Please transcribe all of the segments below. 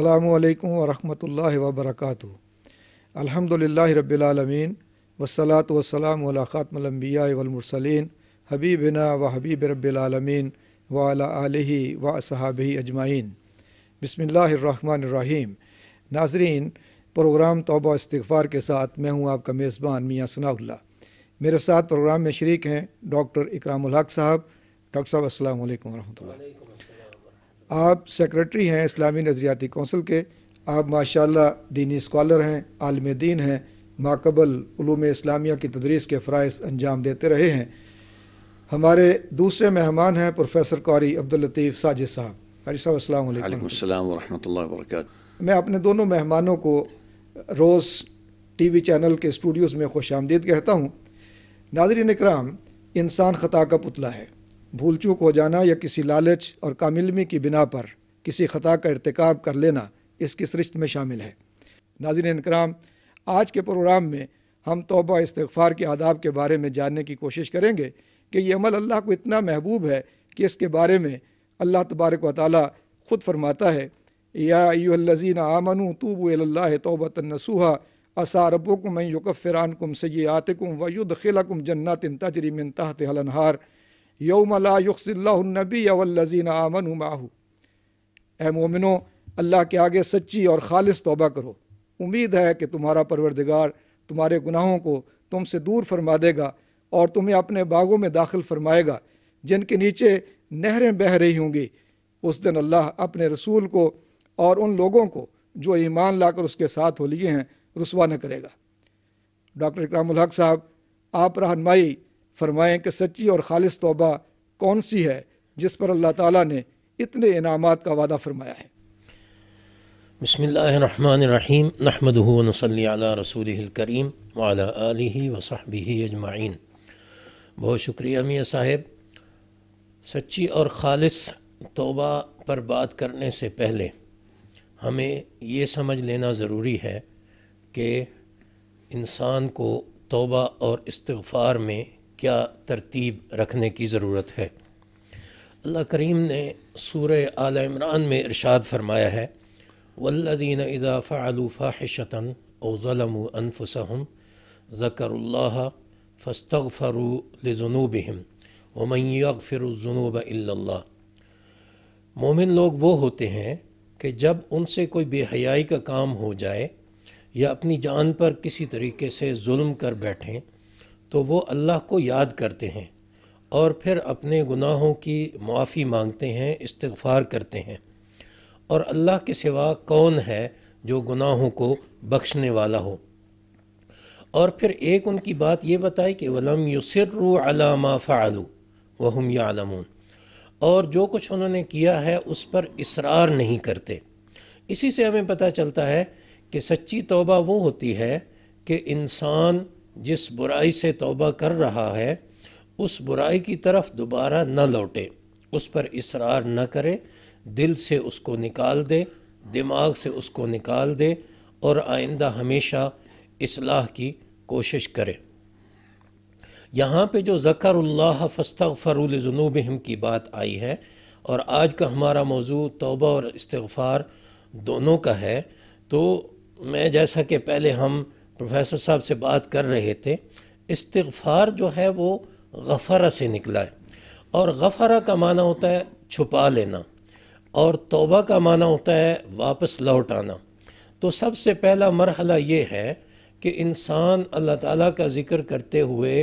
अल्लाम वरहमल वबरक अलहमदिल्ला रबालमीन वसलात वसलाम ख़ातमलम्बिया वलमरसलिन हबीबिना व हबीब रबालमीन वाला आलही व असहाबी अजमाइन बसमीम नाजरीन प्रोग्राम तौबा इस्तफ़ार के साथ मैं हूँ आपका मेज़बान मियाँ सनाउल्ला मेरे साथ प्रोग्राम में शरीक हैं डॉक्टर इकराम हक साहब डॉक्टर साहब असल वरहमल आप सेक्रेटरी हैं इस्लामी नज़रियाती कौंसिल के आप माशा दीनी स्कॉलर हैं आलम दीन हैं माकबल उलूम इस्लामिया की तदरीस के फ़रज़ अंजाम देते रहे हैं हमारे दूसरे मेहमान हैं प्रोफेसर कौरी अब्दुल्लतीफ़ साजिद साहब अरे साहब असल वरक मैं अपने दोनों मेहमानों को रोज़ टी वी चैनल के स्टूडियोज़ में खुश आमदीद कहता हूँ नाजरिन कराम इंसान ख़ता का पुतला है भूल चूक हो जाना या किसी लालच और कामिलमी की बिना पर किसी ख़ता का irतकब कर लेना इसकी सरिश्त में शामिल है नाजिन कराम आज के प्रोग्राम में हम तोबा इस्तफ़ार के आदाब के बारे में जानने की कोशिश करेंगे कि यह अमल अल्लाह को इतना महबूब है कि इसके बारे में अल्लाह तबारक व ताली ख़ुद फरमाता है याजीन आमन तूब तोबत नसूह असा रबुकुम युकफ़िरानकुम सयातकुम वयुद खिलकुम तिन तजरी मिन तहत हलनहार यौम ला युक्सल्लाबी वल्लजीन आमन माहू ए मोमिनो अल्लाह के आगे सच्ची और खालिश तोबा करो उम्मीद है कि तुम्हारा परवरदिगार तुम्हारे गुनाहों को तुमसे दूर फरमा देगा और तुम्हें अपने बागों में दाखिल फरमाएगा जिनके नीचे नहरें बह रही होंगी उस दिन अल्लाह अपने रसूल को और उन लोगों को जो ईमान लाकर उसके साथ हो लिए हैं रसवा न करेगा डॉक्टर इकराम साहब आप रहनमाई फरमाएं कि सच्ची और खालिश तोबा कौन सी है जिस पर अल्लाह ताला ने इतने इनामात का वादा फरमाया है बसमीम नहमदनसली रसूल करीम वाली वसाहबी अजमाइन बहुत शुक्रिया मियाँ साहेब सच्ची और ख़ालस तोबा पर बात करने से पहले हमें ये समझ लेना ज़रूरी है कि इंसान को तोबा और इस्तफ़ार में क्या तरतीब रखने की ज़रूरत है अल्लाह करीम ने सूर आल इमरान में इरशाद फरमाया है वल्लिन इज़ा फ़ालू फ़ाहिशतन ओज़लम अनफसहम ज़करल्ला फ़स्तफ़रू लजुनूबहम वमैग फ़िरजुनूब अल्ला मोमिन लोग वो होते हैं कि जब उनसे कोई बेहयाई का काम हो जाए या अपनी जान पर किसी तरीके से जुल्म कर बैठें तो वो अल्लाह को याद करते हैं और फिर अपने गुनाहों की माफ़ी मांगते हैं इस्तफ़ार करते हैं और अल्लाह के सिवा कौन है जो गुनाहों को बख्शने वाला हो और फिर एक उनकी बात ये बताई कि वलम युसरु फ़ालू वहम यालमून और जो कुछ उन्होंने किया है उस पर इसरार नहीं करते इसी से हमें पता चलता है कि सच्ची तौबा वो होती है कि इंसान जिस बुराई से तौबा कर रहा है उस बुराई की तरफ दोबारा न लौटे उस पर इसरार न करे दिल से उसको निकाल दे दिमाग से उसको निकाल दे और आइंदा हमेशा इसलाह की कोशिश करे यहाँ पे जो ज़क्रल्ला जुनूब हम की बात आई है और आज का हमारा मौजू तोबा और इस्तफ़ार दोनों का है तो मैं जैसा कि पहले हम प्रोफेसर साहब से बात कर रहे थे इस्तफ़ार जो है वो गफ़रा से निकला है और गफ़रा का माना होता है छुपा लेना और तोबा का माना होता है वापस लौट आना तो सबसे पहला मरहला ये है कि इंसान अल्लाह ताला का ज़िक्र करते हुए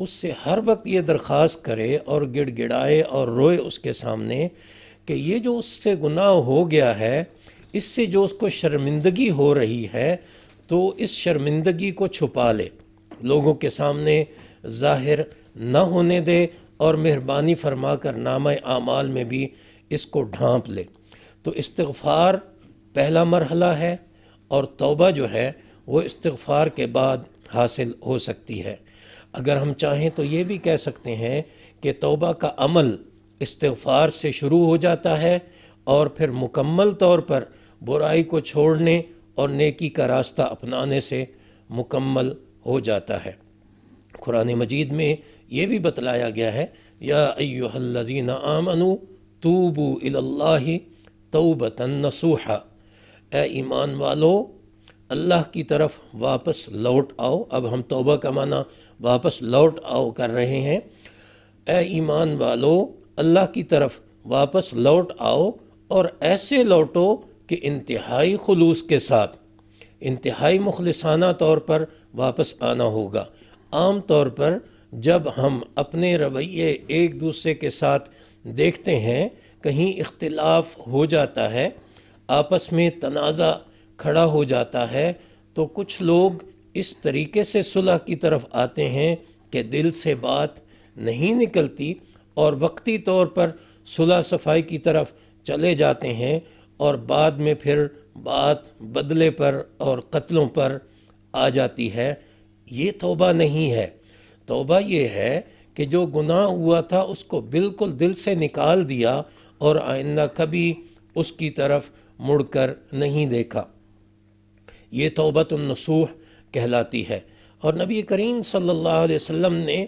उससे हर वक्त ये दरख्वास्त करे और गिड़गिड़ाए और रोए उसके सामने कि ये जो उससे गुनाह हो गया है इससे जो उसको शर्मिंदगी हो रही है तो इस शर्मिंदगी को छुपा ले लोगों के सामने जाहिर न होने दे और मेहरबानी फरमा कर नाम आमाल में भी इसको ढांप ले तो इस्तफ़ार पहला मरहला है और तोबा जो है वो इस्तफ़ार के बाद हासिल हो सकती है अगर हम चाहें तो ये भी कह सकते हैं कि तोबा का अमल इस्तफ़ार से शुरू हो जाता है और फिर मुकम्मल तौर पर बुराई को छोड़ने और नेकी का रास्ता अपनाने से मुकम्मल हो जाता है कुरान मजीद में यह भी बतलाया गया है या अयोहल्लिन आमनु तूबू इल्लाह तोबता नसूहा ईमान वालो अल्लाह की तरफ वापस लौट आओ अब हम तोबा का माना वापस लौट आओ कर रहे हैं ए ईमान वालो अल्लाह की तरफ वापस लौट आओ और ऐसे लौटो कि इंतहाई खलूस के साथ इंतहाई मुखलसाना तौर पर वापस आना होगा आम तौर पर जब हम अपने रवैये एक दूसरे के साथ देखते हैं कहीं इख्तलाफ हो जाता है आपस में तनाज़ा खड़ा हो जाता है तो कुछ लोग इस तरीके से सुलह की तरफ आते हैं कि दिल से बात नहीं निकलती और वक्ती तौर पर सुलह सफाई की तरफ चले जाते हैं और बाद में फिर बात बदले पर और कत्लों पर आ जाती है ये तोबा नहीं है तोबा ये है कि जो गुनाह हुआ था उसको बिल्कुल दिल से निकाल दिया और आइंदा कभी उसकी तरफ मुड़कर नहीं देखा ये तोबत नसूह कहलाती है और नबी करीम सल्लल्लाहु अलैहि वसल्लम ने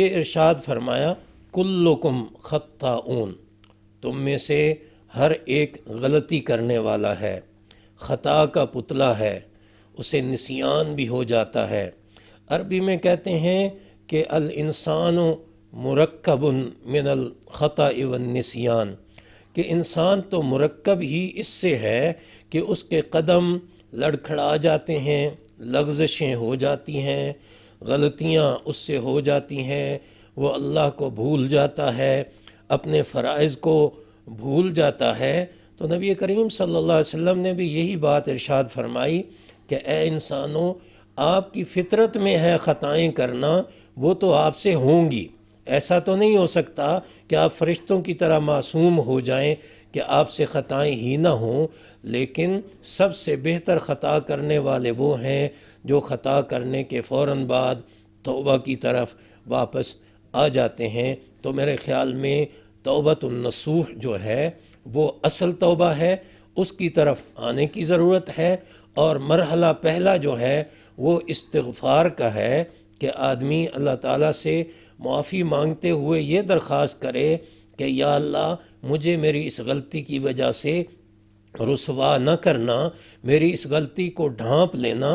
यह इरशाद फरमाया कुल्लुकुम ख़त्ता ऊन तुम में से हर एक गलती करने वाला है ख़ता का पुतला है उसे निसियान भी हो जाता है अरबी में कहते हैं कि अल इंसान मरकबन मिनल ख़ता इवन नसियान कि इंसान तो मरकब ही इससे है कि उसके कदम लड़खड़ा जाते हैं लग्जशें हो जाती हैं गलतियाँ उससे हो जाती हैं वो अल्लाह को भूल जाता है अपने फ़रज़ को भूल जाता है तो नबी करीम सल्लल्लाहु अलैहि वसल्लम ने भी यही बात इरशाद फरमाई कि ए इंसानों आपकी फितरत में है ख़ताएँ करना वो तो आपसे होंगी ऐसा तो नहीं हो सकता कि आप फरिश्तों की तरह मासूम हो जाएं कि आपसे ख़ताएँ ही ना हों लेकिन सबसे बेहतर ख़ता करने वाले वो हैं जो ख़ता करने के फ़ौर बाद तोबा की तरफ वापस आ जाते हैं तो मेरे ख़्याल में तोबतुलनसूह जो है वो असल तोबा है उसकी तरफ आने की ज़रूरत है और मरहला पहला जो है वो इस्तफ़ार का है कि आदमी अल्लाह ताला से माफ़ी मांगते हुए ये दरख्वास्त करे कि या अल्लाह मुझे मेरी इस गलती की वजह से रसवा न करना मेरी इस गलती को ढांप लेना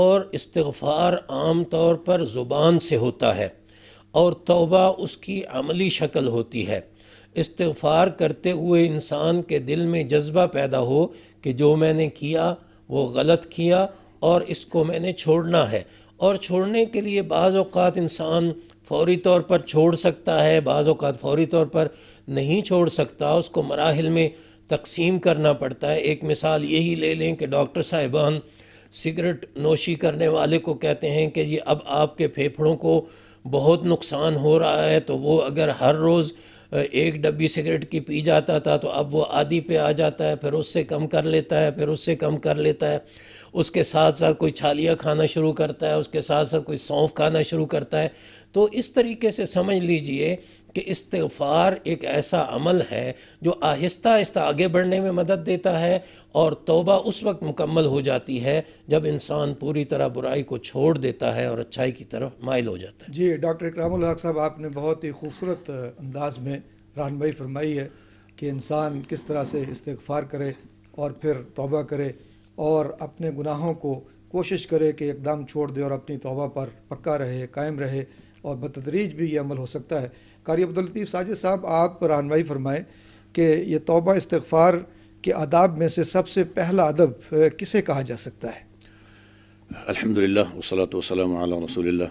और इस्तफ़ार आम तौर पर ज़ुबान से होता है और तोबा उसकी अमली शक्ल होती है इस्तफ़ार करते हुए इंसान के दिल में जज्बा पैदा हो कि जो मैंने किया वो गलत किया और इसको मैंने छोड़ना है और छोड़ने के लिए बाज़ात इंसान फौरी तौर पर छोड़ सकता है बाज़ात फौरी तौर पर नहीं छोड़ सकता उसको मराहल में तकसीम करना पड़ता है एक मिसाल यही ले लें कि डॉक्टर साहिबान सिगरेट नोशी करने वाले को कहते हैं कि जी अब आपके फेफड़ों को बहुत नुकसान हो रहा है तो वो अगर हर रोज़ एक डब्बी सिगरेट की पी जाता था तो अब वो आदि पे आ जाता है फिर उससे कम कर लेता है फिर उससे कम कर लेता है उसके साथ साथ कोई छालियाँ खाना शुरू करता है उसके साथ साथ कोई सौंफ खाना शुरू करता है तो इस तरीके से समझ लीजिए कि इस्तफ़ार एक ऐसा अमल है जो आहिस्ता आहिस्ता आगे बढ़ने में मदद देता है और तोबा उस वक्त मुकम्मल हो जाती है जब इंसान पूरी तरह बुराई को छोड़ देता है और अच्छाई की तरफ माइल हो जाता है जी डॉक्टर इकराम हक साहब आपने बहुत ही खूबसूरत अंदाज में रहनमई फरमाई है कि इंसान किस तरह से इस्तफ़ार करे और फिर तोबा करे और अपने गुनाहों को कोशिश करे कि एकदम छोड़ दे और अपनी तोबा पर पक्का रहे कायम रहे और बतदरीज भी ये अमल हो सकता है कारी अब्दुलतीफ़ साजिद साहब आप रहनमाई फरमाएँ कि ये तोबा इस्तफ़ार के आदाब में से सबसे पहला अदब किसे कहा जा सकता है अलहमदिल्ला वसलात वसलम रसोल्ला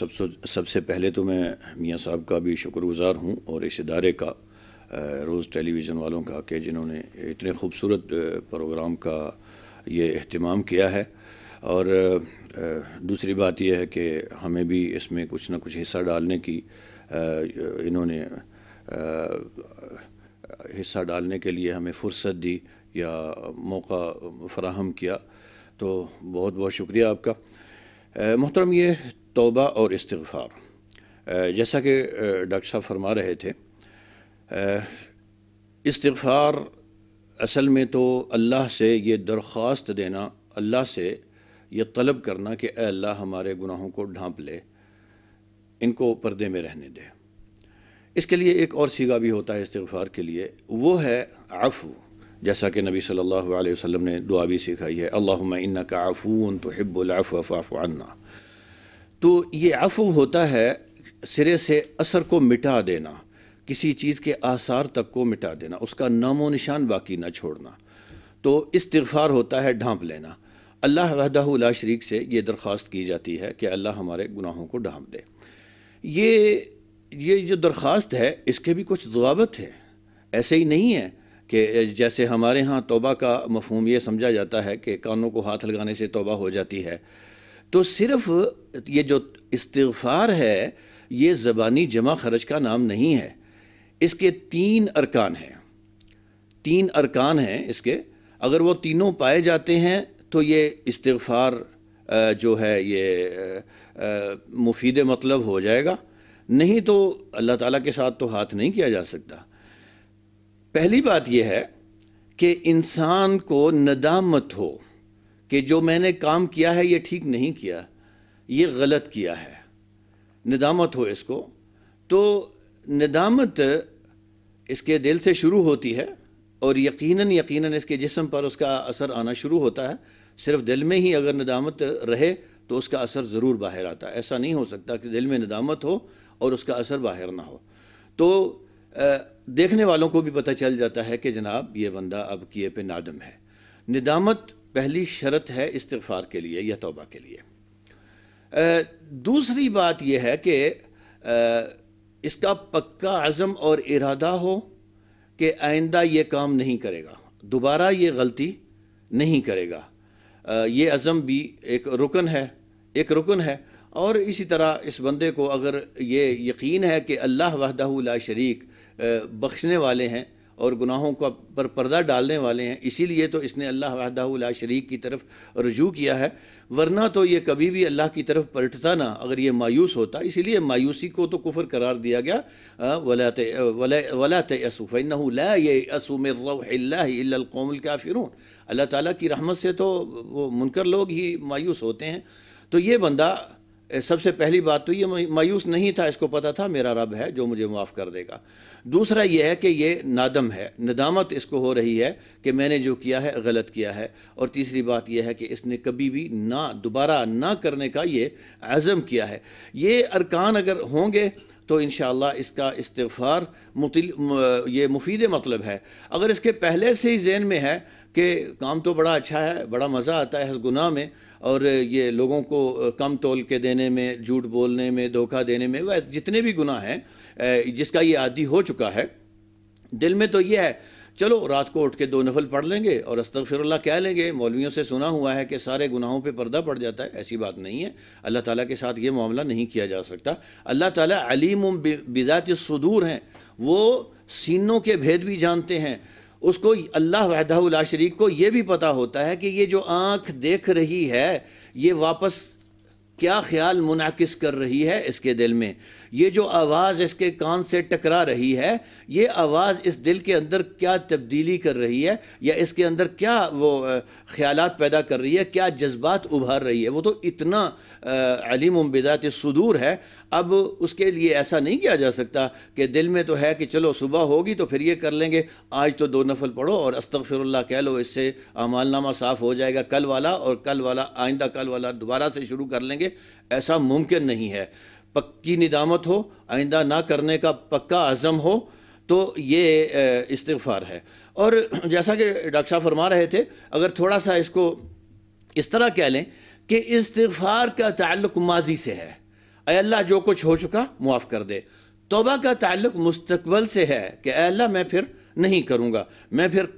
सबसे सबसे पहले तो मैं मियाँ साहब का भी शुक्रगुज़ार हूँ और इस इदारे का रोज़ टेलीविज़न वालों का कि जिन्होंने इतने खूबसूरत प्रोग्राम का ये अहतमाम किया है और दूसरी बात यह है कि हमें भी इसमें कुछ ना कुछ हिस्सा डालने की इन्होंने हिस्सा डालने के लिए हमें फुर्सत दी या मौका फराहम किया तो बहुत बहुत शुक्रिया आपका मोहतरम ये तोबा और इस्तफ़ार जैसा कि डॉक्टर साहब फरमा रहे थे इस्तफ़ार असल में तो अल्लाह से ये दरख्वास्त देना अल्लाह से ये तलब करना कि अल्लाह हमारे गुनाहों को ढांप ले इनको पर्दे में रहने दे इसके लिए एक और सीगा भी होता है इस्तफ़ार के लिए वो है आफ़ जैसा कि नबी सल्लल्लाहु अलैहि वसल्लम ने दुआ भी सिखाई है अल्लाह इन्ना का आफ़ून तो हिब्बुलफ़ाफ़ाना तो ये आफ़ होता है सिरे से असर को मिटा देना किसी चीज़ के आसार तक को मिटा देना उसका नामो निशान बाकी ना छोड़ना तो इस्तफ़ार होता है ढांप लेना अल्लाह वहदा शरीक से ये दरख्वास्त की जाती है कि अल्लाह हमारे गुनाहों को ढांप दे ये ये जो दरख्वास्त है इसके भी कुछ जवाबत है ऐसे ही नहीं है कि जैसे हमारे यहाँ तोबा का मफहम ये समझा जाता है कि कानों को हाथ लगाने से तोबा हो जाती है तो सिर्फ ये जो इस्तफ़ार है ये ज़बानी जमा खर्च का नाम नहीं है इसके तीन अरकान हैं तीन अरकान हैं इसके अगर वो तीनों पाए जाते हैं तो ये इस्तफ़ार जो है ये मुफीद मतलब हो जाएगा नहीं तो अल्लाह ताला के साथ तो हाथ नहीं किया जा सकता पहली बात यह है कि इंसान को नदामत हो कि जो मैंने काम किया है ये ठीक नहीं किया ये गलत किया है नदामत हो इसको तो नदामत इसके दिल से शुरू होती है और यकीनन यकीनन इसके जिस्म पर उसका असर आना शुरू होता है सिर्फ दिल में ही अगर नदामत रहे तो उसका असर ज़रूर बाहर आता है ऐसा नहीं हो सकता कि दिल में नदामत हो और उसका असर बाहर ना हो तो देखने वालों को भी पता चल जाता है कि जनाब ये बंदा अब किए पे नादम है निदामत पहली शर्त है इस्तफार के लिए या तोबा के लिए दूसरी बात यह है कि इसका पक्का आज़म और इरादा हो कि आइंदा ये काम नहीं करेगा दोबारा ये गलती नहीं करेगा ये अज़म भी एक रुकन है एक रुकन है और इसी तरह इस बंदे को अगर ये यकीन है कि अल्लाह वहदह ला शरीक बख्शने वाले हैं और गुनाहों का पर पर्दा डालने वाले हैं इसीलिए तो इसने अल्लाह वहदा ला शरीक की तरफ रजू किया है वरना तो ये कभी भी अल्लाह की तरफ पलटता ना अगर ये मायूस होता इसीलिए मायूसी को तो कुफर करार दिया गया वलात वलात यसुफ़ ला ये असुम अल्लाह ताली की रहमत से तो वो मुनकर लोग ही मायूस होते हैं तो ये बंदा सबसे पहली बात तो ये मायूस नहीं था इसको पता था मेरा रब है जो मुझे माफ़ कर देगा दूसरा यह है कि ये नादम है नदामत इसको हो रही है कि मैंने जो किया है गलत किया है और तीसरी बात यह है कि इसने कभी भी ना दोबारा ना करने का ये आज़म किया है ये अरकान अगर होंगे तो इन इसका इस्तफ़ार ये मुफीद मतलब है अगर इसके पहले से ही जेन में है कि काम तो बड़ा अच्छा है बड़ा मज़ा आता है इस गुनाह में और ये लोगों को कम तोल के देने में झूठ बोलने में धोखा देने में वह जितने भी गुनाह हैं जिसका ये आदि हो चुका है दिल में तो ये है चलो रात को उठ के दो नफल पढ़ लेंगे और अस्तफ़िरल्ला कह लेंगे मौलवियों से सुना हुआ है कि सारे गुनाहों पे पर्दा पड़ जाता है ऐसी बात नहीं है अल्लाह ताला के साथ ये मामला नहीं किया जा सकता अल्लाह ताला अलीम बिजात सदूर हैं वो सीनों के भेद भी जानते हैं उसको अल्लाह वहदाला शरीक को ये भी पता होता है कि ये जो आँख देख रही है ये वापस क्या ख्याल मुनाकस कर रही है इसके दिल में ये जो आवाज़ इसके कान से टकरा रही है ये आवाज़ इस दिल के अंदर क्या तब्दीली कर रही है या इसके अंदर क्या वो ख्याल पैदा कर रही है क्या जज्बात उभार रही है वो तो इतना अलीम बिदात सदूर है अब उसके लिए ऐसा नहीं किया जा सकता कि दिल में तो है कि चलो सुबह होगी तो फिर ये कर लेंगे आज तो दो नफल पढ़ो और अस्तफ़िरल्ला कह लो इससे अमालनामा साफ़ हो जाएगा कल वाला और कल वाला आइंदा कल वाला दोबारा से शुरू कर लेंगे ऐसा मुमकिन नहीं है पक्की निदामत हो आइंदा ना करने का पक्का आज़म हो तो ये इस्तफ़ार है और जैसा कि डॉक्टर साहब फरमा रहे थे अगर थोड़ा सा इसको इस तरह कह लें कि इस्तफ़ार का ताल्लुक माजी से है अल्लाह जो कुछ हो चुका मुआफ़ कर दे तोबा का ताल्लुक मुस्तबल से है कि अल्लाह मैं फिर नहीं करूँगा मैं फिर आ,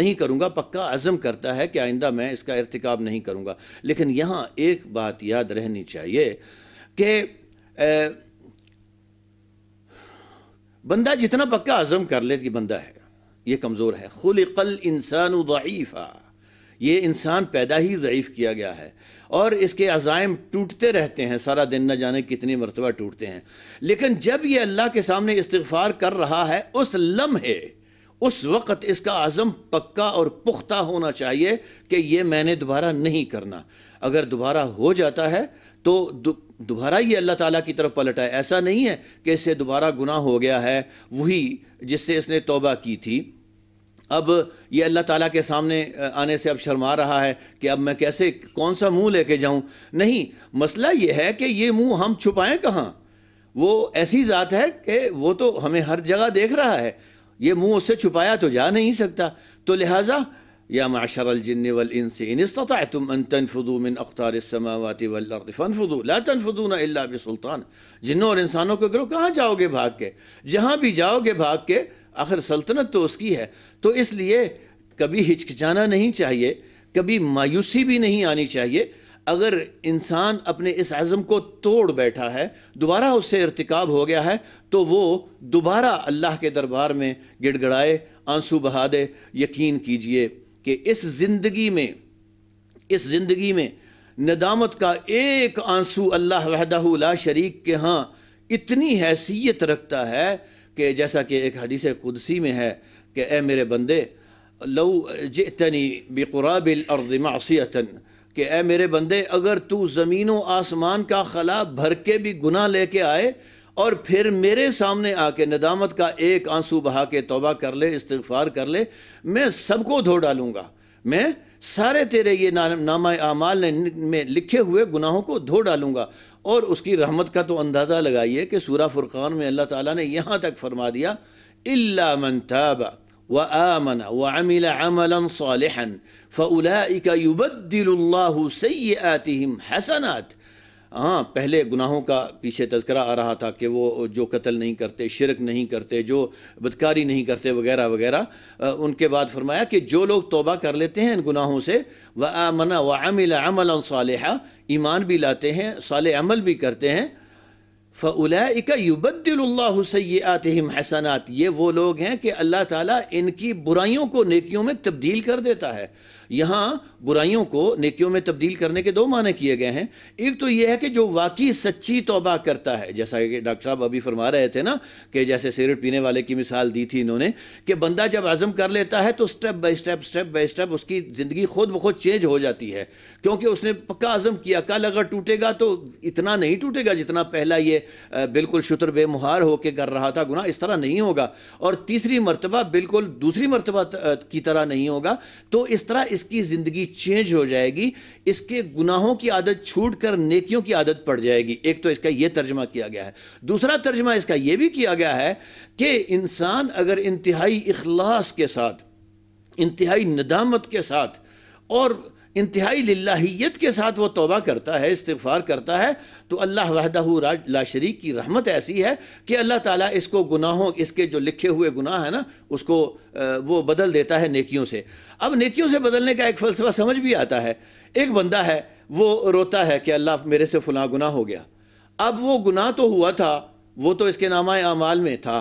नहीं करूँगा पक्का आज़म करता है कि आइंदा मैं इसका इरतकब नहीं करूँगा लेकिन यहाँ एक बात याद रहनी चाहिए कि बंदा जितना पक्का आज़म कर ले कि बंदा है ये कमज़ोर है खुल कल इंसान ज़ीफ़ा ये इंसान पैदा ही ज़यीफ़ किया गया है और इसके अजायम टूटते रहते हैं सारा दिन न जाने कितनी मरतबा टूटते हैं लेकिन जब ये अल्लाह के सामने इस्तफ़ार कर रहा है उस लम्हे उस वक़्त इसका आज़म पक्का और पुख्ता होना चाहिए कि ये मैंने दोबारा नहीं करना अगर दोबारा हो जाता है तो दोबारा ये अल्लाह ताला की तरफ पलटा है ऐसा नहीं है कि इससे दोबारा गुनाह हो गया है वही जिससे इसने तोबा की थी अब ये अल्लाह ताला के सामने आने से अब शर्मा रहा है कि अब मैं कैसे कौन सा मुंह लेके जाऊं नहीं मसला ये है कि ये मुंह हम छुपाएं कहाँ वो ऐसी ज़ात है कि वो तो हमें हर जगह देख रहा है ये मुंह उससे छुपाया तो जा नहीं सकता तो लिहाजा يا معشر الجن والإنس إن استطعتم أن تنفذوا من أقطار السماوات والأرض فانفذوا لا تنفذून إلا بسلطان जिन्नों और इंसानों के गिरोह कहाँ जाओगे भाग के जहाँ भी जाओगे भाग के आखिर सल्तनत तो उसकी है तो इसलिए कभी हिचकिचाना नहीं चाहिए कभी मायूसी भी नहीं आनी चाहिए अगर इंसान अपने इस आज़म को तोड़ बैठा है दोबारा उससे इरतकब हो गया है तो वो दोबारा अल्लाह के दरबार में गिड़गड़ाए आंसू बहा दे यकीन कीजिए कि इस जिंदगी में इस जिंदगी में नदामत का एक आंसू अल्लाह वहदा शरीक के हाँ इतनी हैसियत रखता है कि जैसा कि एक हदीस कुदसी में है कि ए मेरे बंदे लऊ जितनी बेकुराबिल और मासीतन कि ए मेरे बंदे अगर तू ज़मीनों आसमान का खला भर के भी गुना लेके आए और फिर मेरे सामने आके नदामत का एक आंसू बहा के तोबा कर ले इस्तफार कर ले मैं सबको धो डालूंगा मैं सारे तेरे ये नामा आमाल ने में लिखे हुए गुनाहों को धो डालूंगा और उसकी रहमत का तो अंदाज़ा लगाइए कि सूरा फुरक़ान में अल्लाह ताला ने यहाँ तक फरमा दिया इल्ला मन ताबा व आमना व अमिल अमलन सालहन फ़उलाइका युबद्दिलुल्लाहु सय्यिआतिहिम हसनात हाँ पहले गुनाहों का पीछे तस्करा आ रहा था कि वो जो कत्ल नहीं करते शिरक नहीं करते जो बदकारी नहीं करते वगैरह वगैरह उनके बाद फरमाया कि जो लोग तोबा कर लेते हैं इन गुनाहों से व आमना व अमिल अमल साल ईमान भी लाते हैं साल अमल भी करते हैं फ़लाका युबद्दिल्लासैआतम हसनात ये वो लोग हैं कि अल्लाह ताला इनकी बुराइयों को नेकियों में तब्दील कर देता है यहां बुराइयों को नेकियों में तब्दील करने के दो माने किए गए हैं एक तो यह है कि जो वाकई सच्ची तोबा करता है जैसा कि डॉक्टर साहब अभी फरमा रहे थे ना कि जैसे सिगरेट पीने वाले की मिसाल दी थी इन्होंने कि बंदा जब आज़म कर लेता है तो step by step step by step उसकी ज़िंदगी खुद ब खुद चेंज हो जाती है क्योंकि उसने पक्का आज़म किया कल अगर टूटेगा तो इतना नहीं टूटेगा जितना पहला ये बिल्कुल शुतर बेमुहार होकर कर रहा था गुना इस तरह नहीं होगा और तीसरी मरतबा बिल्कुल दूसरी मरतबा की तरह नहीं होगा तो इस तरह इस इसकी ज़िंदगी चेंज हो जाएगी इसके गुनाहों की आदत छूट कर नेकियों की आदत पड़ जाएगी एक तो इसका यह तर्जमा किया गया है दूसरा तर्जमा इसका यह भी किया गया है कि इंसान अगर इंतहाई इखलास के साथ इंतहाई नदामत के साथ और इंतहाई लाहीत के साथ वो तोबा करता है इस्तफ़ार करता है तो अल्लाह वहदा ला शरीक की रहमत ऐसी है कि अल्लाह ताला इसको गुनाहों इसके जो लिखे हुए गुनाह है ना उसको वो बदल देता है नेकियों से अब नेकियों से बदलने का एक फ़लसफ़ा समझ भी आता है एक बंदा है वो रोता है कि अल्लाह मेरे से फ़लाँ गुना हो गया अब वो गुनाह तो हुआ था वो तो इसके नामा अमाल में था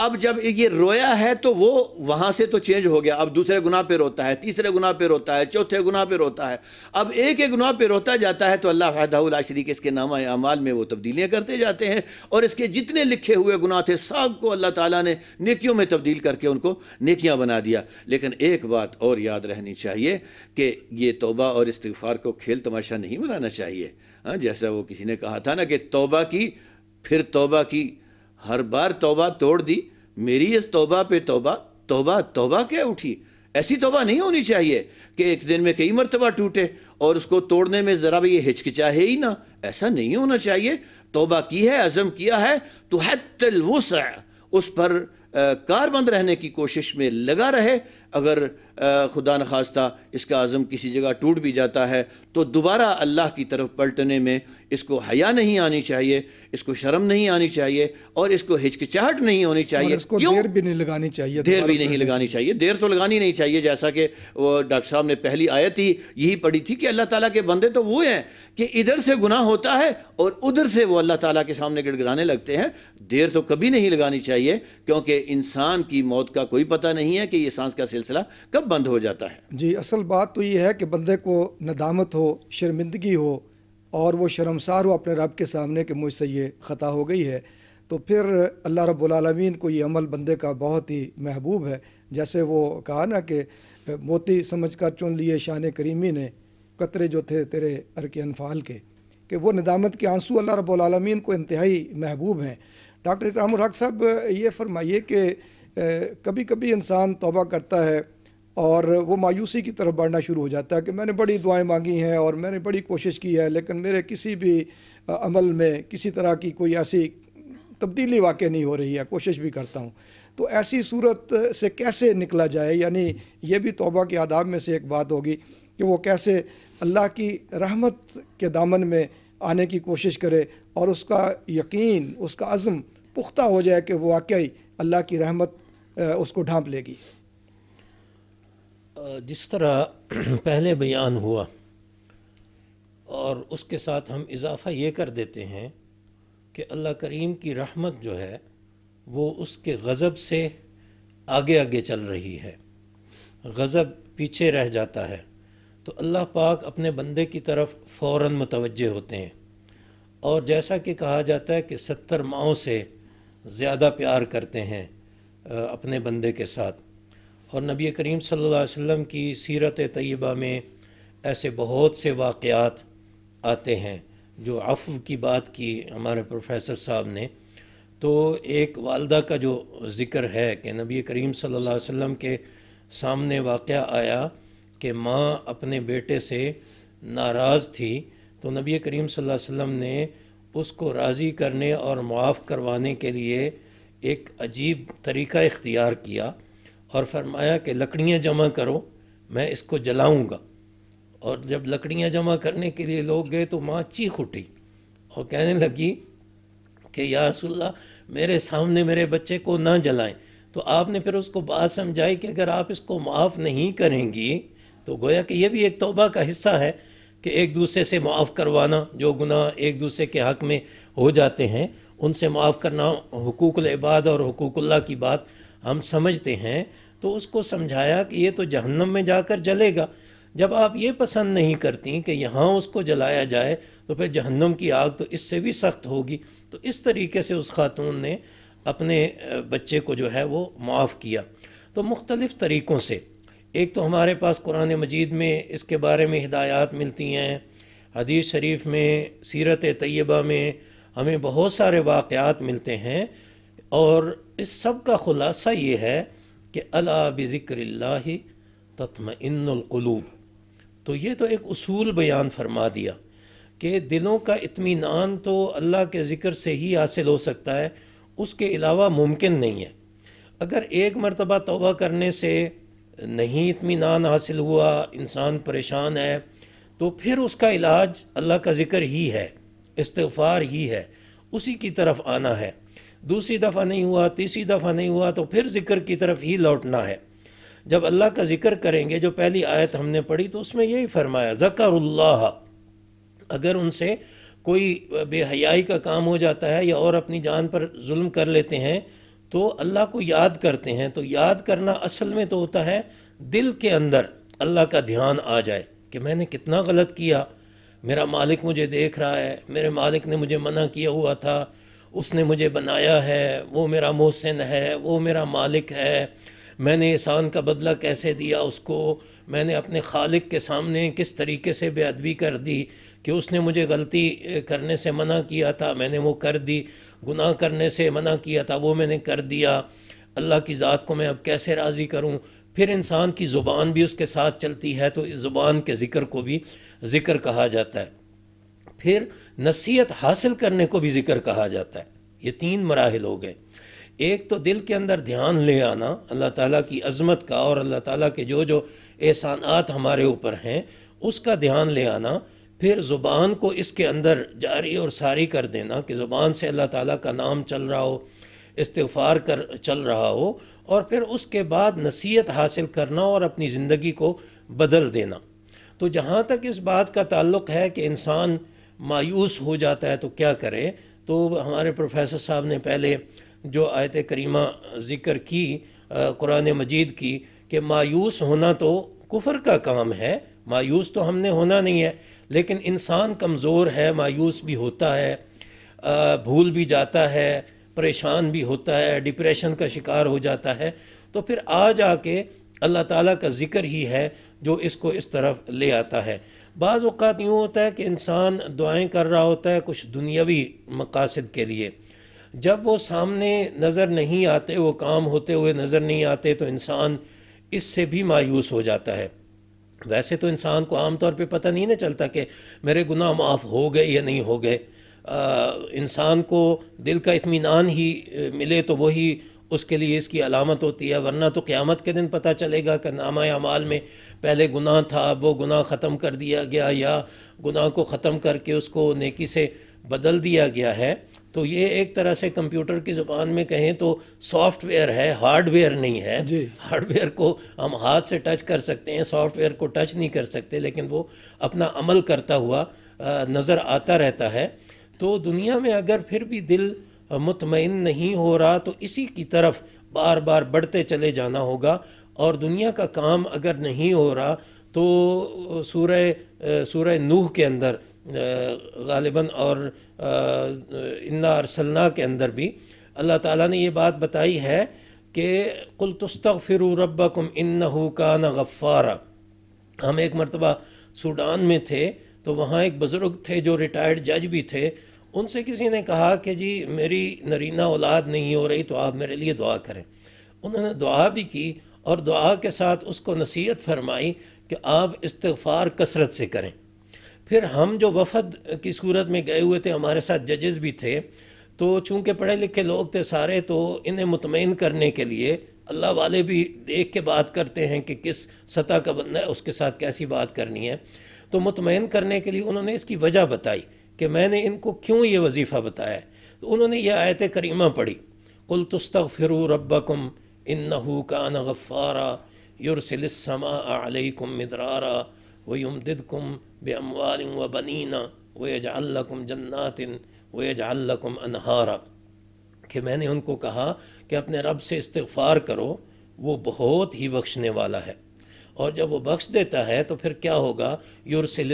अब जब ये रोया है तो वो वहां से तो चेंज हो गया अब दूसरे गुनाह पे रोता है तीसरे गुनाह पे रोता है चौथे गुनाह पे रोता है अब एक एक गुनाह पे रोता जाता है तो अल्लाह फायदा शरीक के इसके नामा अमाल में वो तब्दीलियाँ करते जाते हैं और इसके जितने लिखे हुए गुनाह थे सब को अल्लाह ताला ने नेकियों में तब्दील करके उनको नेकियाँ बना दिया लेकिन एक बात और याद रहनी चाहिए कि ये तोबा और इस्तफ़ार को खेल तमाशा नहीं बनाना चाहिए हाँ जैसा वो किसी ने कहा था ना कि तोबा की फिर तोबा की हर बार तोबा तोड़ दी मेरी इस तोबा पे तोबा तोबा तोबा क्या उठी ऐसी तोबा नहीं होनी चाहिए कि एक दिन में कई मरतबा टूटे और उसको तोड़ने में ज़रा भी ये हिचकिचाहे ही ना ऐसा नहीं होना चाहिए तोबा की है अज़म किया है तो है हतलवस उस पर कारबंद रहने की कोशिश में लगा रहे अगर खुदा न खास्ता इसका आज़म किसी जगह टूट भी जाता है तो दोबारा अल्लाह की तरफ पलटने में इसको हया नहीं आनी चाहिए इसको शर्म नहीं आनी चाहिए और इसको हिचकिचाहट नहीं होनी चाहिए इसको क्यों? देर भी नहीं लगानी चाहिए देर भी नहीं लगानी चाहिए देर तो लगानी नहीं चाहिए जैसा कि वो डॉक्टर साहब ने पहली आयत ही यही पढ़ी थी कि अल्लाह ताला के बंदे तो वो हैं कि इधर से गुनाह होता है और उधर से वो अल्लाह ताला के सामने गिड़गड़ाने लगते हैं देर तो कभी नहीं लगानी चाहिए क्योंकि इंसान की मौत का कोई पता नहीं है कि ये सांस का सिलसिला कब बंद हो जाता है जी असल बात तो ये है कि बंदे को नदामत हो शर्मिंदगी हो और वो शर्मसार हो अपने रब के सामने कि मुझसे ये ख़ता हो गई है तो फिर अल्लाह रबालमीन को ये अमल बंदे का बहुत ही महबूब है जैसे वो कहा ना कि मोती समझ कर चुन लिए शान करीमी ने कतरे जो थे तेरे अर के अनफाल के कि वो निदामत के आंसू अल्लाह रबालमीन को इंतहाई महबूब हैं डॉक्टर इकराम साहब ये फरमाइए कि कभी कभी इंसान तोबा करता है और वो मायूसी की तरफ बढ़ना शुरू हो जाता है कि मैंने बड़ी दुआएं मांगी हैं और मैंने बड़ी कोशिश की है लेकिन मेरे किसी भी अमल में किसी तरह की कोई ऐसी तब्दीली वाक़ नहीं हो रही है कोशिश भी करता हूँ तो ऐसी सूरत से कैसे निकला जाए यानी यह भी तोबा के आदाब में से एक बात होगी कि वो कैसे अल्लाह की रहमत के दामन में आने की कोशिश करे और उसका यकीन उसका अज़म पुख्ता हो जाए कि वो वाकई अल्लाह की रहमत उसको ढांप लेगी जिस तरह पहले बयान हुआ और उसके साथ हम इजाफ़ा ये कर देते हैं कि अल्लाह करीम की रहमत जो है वो उसके गज़ब से आगे आगे चल रही है गज़ब पीछे रह जाता है तो अल्लाह पाक अपने बंदे की तरफ फ़ौर मतवज होते हैं और जैसा कि कहा जाता है कि सत्तर माओ से ज़्यादा प्यार करते हैं अपने बंदे के साथ और नबी करीम सल्लल्लाहु अलैहि वसल्लम की सीरत तय्यबा में ऐसे बहुत से वाक़ात आते हैं जो अफ़ की बात की हमारे प्रोफेसर साहब ने तो एक वालदा का जो ज़िक्र है कि नबी करीम सल्लल्लाहु अलैहि वसल्लम के सामने वाक़ आया कि माँ अपने बेटे से नाराज़ थी तो नबी करीम सल्लल्लाहु अलैहि वसल्लम ने उसको राज़ी करने और मुआफ़ करवाने के लिए एक अजीब तरीका इख्तियार किया और फरमाया कि लकड़ियाँ जमा करो मैं इसको जलाऊंगा और जब लकड़ियाँ जमा करने के लिए लोग गए तो माँ चीख उठी और कहने लगी कि यारसोल्ला मेरे सामने मेरे बच्चे को ना जलाएं तो आपने फिर उसको बात समझाई कि अगर आप इसको माफ़ नहीं करेंगी तो गोया कि यह भी एक तोबा का हिस्सा है कि एक दूसरे से माफ़ करवाना जो गुनाह एक दूसरे के हक़ में हो जाते हैं उनसे माफ़ करना हकूक़ल इबाद और हकूक़ल्ला की बात हम समझते हैं तो उसको समझाया कि ये तो जहन्नम में जाकर जलेगा जब आप ये पसंद नहीं करती कि यहाँ उसको जलाया जाए तो फिर जहन्नम की आग तो इससे भी सख्त होगी तो इस तरीके से उस खातून ने अपने बच्चे को जो है वो माफ़ किया तो मुख्तलिफ़ तरीक़ों से एक तो हमारे पास कुरान मजीद में इसके बारे में हिदायत मिलती हैं हदीस शरीफ में सीरत तय्यबा में हमें बहुत सारे वाक़ात मिलते हैं और इस सब का ख़ुलासा ये है कि अला बिक्र इनकलूब तो ये तो एक असूल बयान फरमा दिया कि दिलों का इतमान तो अल्लाह के ज़िक्र से ही हासिल हो सकता है उसके अलावा मुमकिन नहीं है अगर एक मरतबा तोबा करने से नहीं इतमान हासिल हुआ इंसान परेशान है तो फिर उसका इलाज अल्लाह का ज़िक्र ही है इस्तफ़ार ही है उसी की तरफ आना है दूसरी दफ़ा नहीं हुआ तीसरी दफ़ा नहीं हुआ तो फिर ज़िक्र की तरफ ही लौटना है जब अल्लाह का ज़िक्र करेंगे जो पहली आयत हमने पढ़ी तो उसमें यही फरमाया जक़र अगर उनसे कोई बेहयाई का काम हो जाता है या और अपनी जान पर जुल्म कर लेते हैं तो अल्लाह को याद करते हैं तो याद करना असल में तो होता है दिल के अंदर अल्लाह का ध्यान आ जाए कि मैंने कितना गलत किया मेरा मालिक मुझे देख रहा है मेरे मालिक ने मुझे मना किया हुआ था उसने मुझे बनाया है वो मेरा मोहसिन है वो मेरा मालिक है मैंने एहसान का बदला कैसे दिया उसको मैंने अपने खालिक के सामने किस तरीके से बेअदबी कर दी कि उसने मुझे गलती करने से मना किया था मैंने वो कर दी गुनाह करने से मना किया था वो मैंने कर दिया अल्लाह की ज़ात को मैं अब कैसे राज़ी करूँ फिर इंसान की ज़ुबान भी उसके साथ चलती है तो इस ज़ुबान के ज़िक्र को भी ज़िक्र कहा जाता है फिर नसीहत हासिल करने को भी जिक्र कहा जाता है ये तीन मराहल हो गए एक तो दिल के अंदर ध्यान ले आना अल्लाह ताला की अजमत का और अल्लाह ताला के जो जो एहसानात हमारे ऊपर हैं उसका ध्यान ले आना फिर ज़ुबान को इसके अंदर जारी और सारी कर देना कि ज़ुबान से अल्लाह ताला का नाम चल रहा हो इस्तफ़ार कर चल रहा हो और फिर उसके बाद नसीहत हासिल करना और अपनी ज़िंदगी को बदल देना तो जहाँ तक इस बात का ताल्लुक है कि इंसान मायूस हो जाता है तो क्या करें तो हमारे प्रोफेसर साहब ने पहले जो आयत करीमा ज़िक्र की कुरान मजीद की कि मायूस होना तो कुफर का काम है मायूस तो हमने होना नहीं है लेकिन इंसान कमज़ोर है मायूस भी होता है भूल भी जाता है परेशान भी होता है डिप्रेशन का शिकार हो जाता है तो फिर आज आके अल्लाह ताला का ज़िक्र ही है जो इसको इस तरफ ले आता है बाज़ अवत यूँ होता है कि इंसान दुआएँ कर रहा होता है कुछ दुनियावी मकासद के लिए जब वो सामने नज़र नहीं आते वो काम होते हुए नज़र नहीं आते तो इंसान इससे भी मायूस हो जाता है वैसे तो इंसान को आम तौर पे पता नहीं ना चलता कि मेरे गुनाह माफ़ हो गए या नहीं हो गए इंसान को दिल का इतमान ही मिले तो वही उसके लिए इसकी अलामत होती है वरना तो क़्यामत के दिन पता चलेगा कि नामा अमाल में पहले गुनाह था वो गुनाह ख़त्म कर दिया गया या गुनाह को ख़त्म करके उसको नेकी से बदल दिया गया है तो ये एक तरह से कंप्यूटर की ज़ुबान में कहें तो सॉफ्टवेयर है हार्डवेयर नहीं है हार्डवेयर को हम हाथ से टच कर सकते हैं सॉफ्टवेयर को टच नहीं कर सकते लेकिन वो अपना अमल करता हुआ नज़र आता रहता है तो दुनिया में अगर फिर भी दिल मुतमिन नहीं हो रहा तो इसी की तरफ बार बार बढ़ते चले जाना होगा और दुनिया का काम अगर नहीं हो रहा तो सूरह सूरह नूह के अंदर गालिबा और इन्ना अरसलना के अंदर भी अल्लाह ताला ने ये बात बताई है कि कुल तस्तफ़िर रबकुम इन्न कान गफ़ारा हम एक मरतबा सूडान में थे तो वहाँ एक बुज़ुर्ग थे जो रिटायर्ड जज भी थे उनसे किसी ने कहा कि जी मेरी नरीना औलाद नहीं हो रही तो आप मेरे लिए दुआ करें उन्होंने दुआ भी की और दुआ के साथ उसको नसीहत फरमाई कि आप इस्तफ़ार कसरत से करें फिर हम जो वफद की सूरत में गए हुए थे हमारे साथ जजेस भी थे तो चूँकि पढ़े लिखे लोग थे सारे तो इन्हें मुतमिन करने के लिए अल्लाह वाले भी देख के बात करते हैं कि किस सतह का बंदा है उसके साथ कैसी बात करनी है तो मुतमिन करने के लिए उन्होंने इसकी वजह बताई कि मैंने इनको क्यों ये वजीफ़ा बताया तो उन्होंने यह आयत करीमा पढ़ी कुल तुस्त फिर रबकुम इन्नहू का नफ़ारा युरसिलसमा अलैकुम मदरारा वयुमदिदकुम बेअमवाल व बनीना वजालकुम जन्नातिन वजालकुम अनहारा कि मैंने उनको कहा कि अपने रब से इस्तफ़ार करो वो बहुत ही बख्शने वाला है और जब वो बख्श देता है तो फिर क्या होगा युरसिल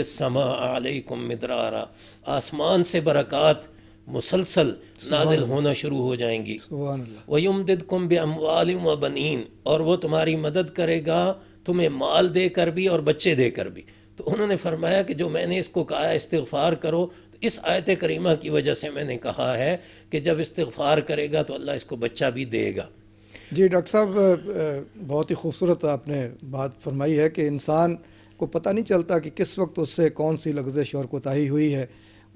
आसमान से बरक़ात मुसलसल नाजिल होना शुरू हो जाएंगी वयुमदद कुम बमवालिम बनीन और वो तुम्हारी मदद करेगा तुम्हें माल देकर भी और बच्चे देकर भी तो उन्होंने फरमाया कि जो मैंने इसको कहा इस्तफ़ार करो तो इस आयत करीमा की वजह से मैंने कहा है कि जब इस्तफ़ार करेगा तो अल्लाह इसको बच्चा भी देगा जी डॉक्टर साहब बहुत ही खूबसूरत आपने बात फरमाई है कि इंसान को पता नहीं चलता कि किस वक्त उससे कौन सी लग्जश और कोताही हुई है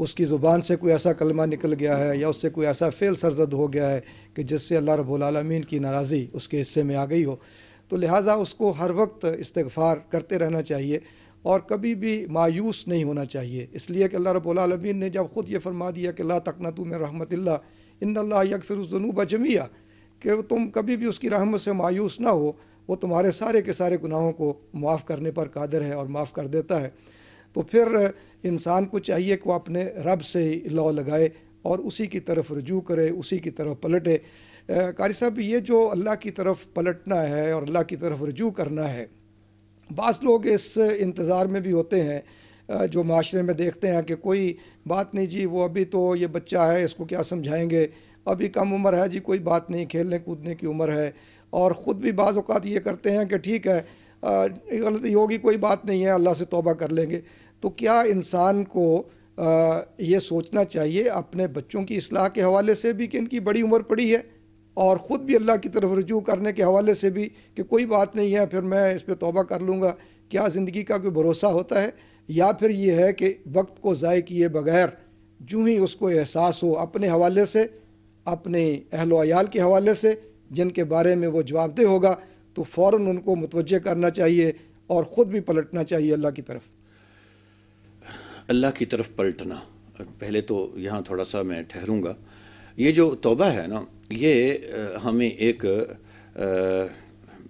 उसकी ज़ुबान से कोई ऐसा कलमा निकल गया है या उससे कोई ऐसा फ़ेल सरजद हो गया है कि जिससे अल्लाह रबालमीन की नाराज़ी उसके हिस्से में आ गई हो तो लिहाजा उसको हर वक्त इस्तफ़ार करते रहना चाहिए और कभी भी मायूस नहीं होना चाहिए इसलिए कि अल्लाह रबालमीन ने जब ख़ुद ये फरमा दिया कि ला तकनतू में रहमत इन जनूबा जमिया कि तुम कभी भी उसकी रहमत से मायूस ना हो वो तुम्हारे सारे के सारे गुनाहों को माफ़ करने पर कादर है और माफ़ कर देता है तो फिर इंसान को चाहिए कि वह अपने रब से ही लौ लगाए और उसी की तरफ रजू करे उसी की तरफ पलटे कारी साहब ये जो अल्लाह की तरफ पलटना है और अल्लाह की तरफ रजू करना है बास लोग इस इंतज़ार में भी होते हैं जो माशरे में देखते हैं कि कोई बात नहीं जी वो अभी तो ये बच्चा है इसको क्या समझाएंगे अभी कम उम्र है जी कोई बात नहीं खेलने कूदने की उम्र है और ख़ुद भी बाज़ात ये करते हैं कि ठीक है गलती होगी कोई बात नहीं है अल्लाह से तोबा कर लेंगे तो क्या इंसान को आ, ये सोचना चाहिए अपने बच्चों की असलाह के हवाले से भी कि इनकी बड़ी उम्र पड़ी है और ख़ुद भी अल्लाह की तरफ रजू करने के हवाले से भी कि कोई बात नहीं है फिर मैं इस पर तोबा कर लूँगा क्या ज़िंदगी का कोई भरोसा होता है या फिर ये है कि वक्त को ज़ाय किए बगैर जूँ ही उसको एहसास हो अपने हवाले से अपने अहलोयाल के हवाले से जिनके बारे में वो जवाबदेह होगा तो फ़ौर उनको मुतवजह करना चाहिए और ख़ुद भी पलटना चाहिए अल्लाह की तरफ अल्लाह की तरफ पलटना पहले तो यहाँ थोड़ा सा मैं ठहरूँगा ये जो तोबा है ना ये हमें एक आ,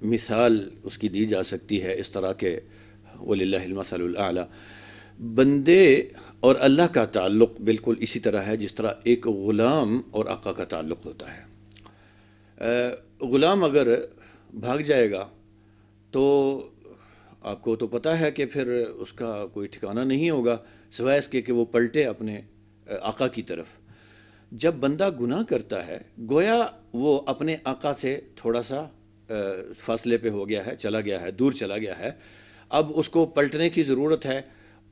मिसाल उसकी दी जा सकती है इस तरह के वल्ला बंदे और अल्लाह का ताल्लुक बिल्कुल इसी तरह है जिस तरह एक ग़ुलाम और आका का ताल्लुक होता है ग़ुलाम अगर भाग जाएगा तो आपको तो पता है कि फिर उसका कोई ठिकाना नहीं होगा सिवाय इसके कि वो पलटे अपने आका की तरफ जब बंदा गुनाह करता है गोया वो अपने आका से थोड़ा सा फासले पे हो गया है चला गया है दूर चला गया है अब उसको पलटने की ज़रूरत है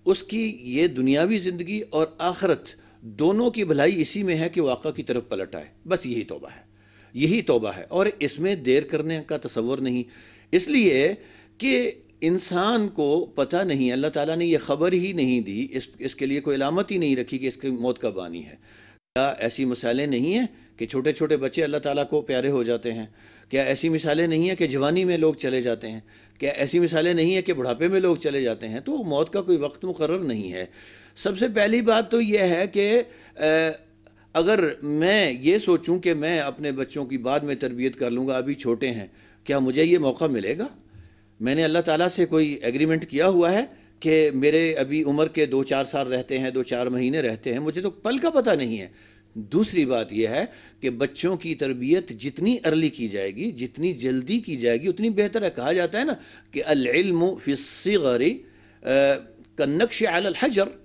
उसकी ये दुनियावी ज़िंदगी और आखरत दोनों की भलाई इसी में है कि वाक़ा की तरफ पलट आए बस यही तोबा है यही तोबा है और इसमें देर करने का तस्वर नहीं इसलिए कि इंसान को पता नहीं अल्लाह ताला ने यह खबर ही नहीं दी इस इसके लिए कोई अलामत ही नहीं रखी कि इसकी मौत का बानी है क्या ऐसी मसाले नहीं हैं कि छोटे छोटे बच्चे अल्लाह ताला को प्यारे हो जाते हैं क्या ऐसी मिसालें नहीं है कि जवानी में लोग चले जाते हैं क्या ऐसी मिसालें नहीं है कि बुढ़ापे में लोग चले जाते हैं तो मौत का कोई वक्त मुकर नहीं है सबसे पहली बात तो यह है कि अगर मैं ये सोचूं कि मैं अपने बच्चों की बाद में तरबियत कर लूँगा अभी छोटे हैं क्या मुझे ये मौका मिलेगा मैंने अल्लाह ताला से कोई एग्रीमेंट किया हुआ है कि मेरे अभी उम्र के दो चार साल रहते हैं दो चार महीने रहते हैं मुझे तो पल का पता नहीं है दूसरी बात यह है कि बच्चों की तरबियत जितनी अर्ली की जाएगी जितनी जल्दी की जाएगी उतनी बेहतर है कहा जाता है ना कि अलम फ़िसर का नक्श हजर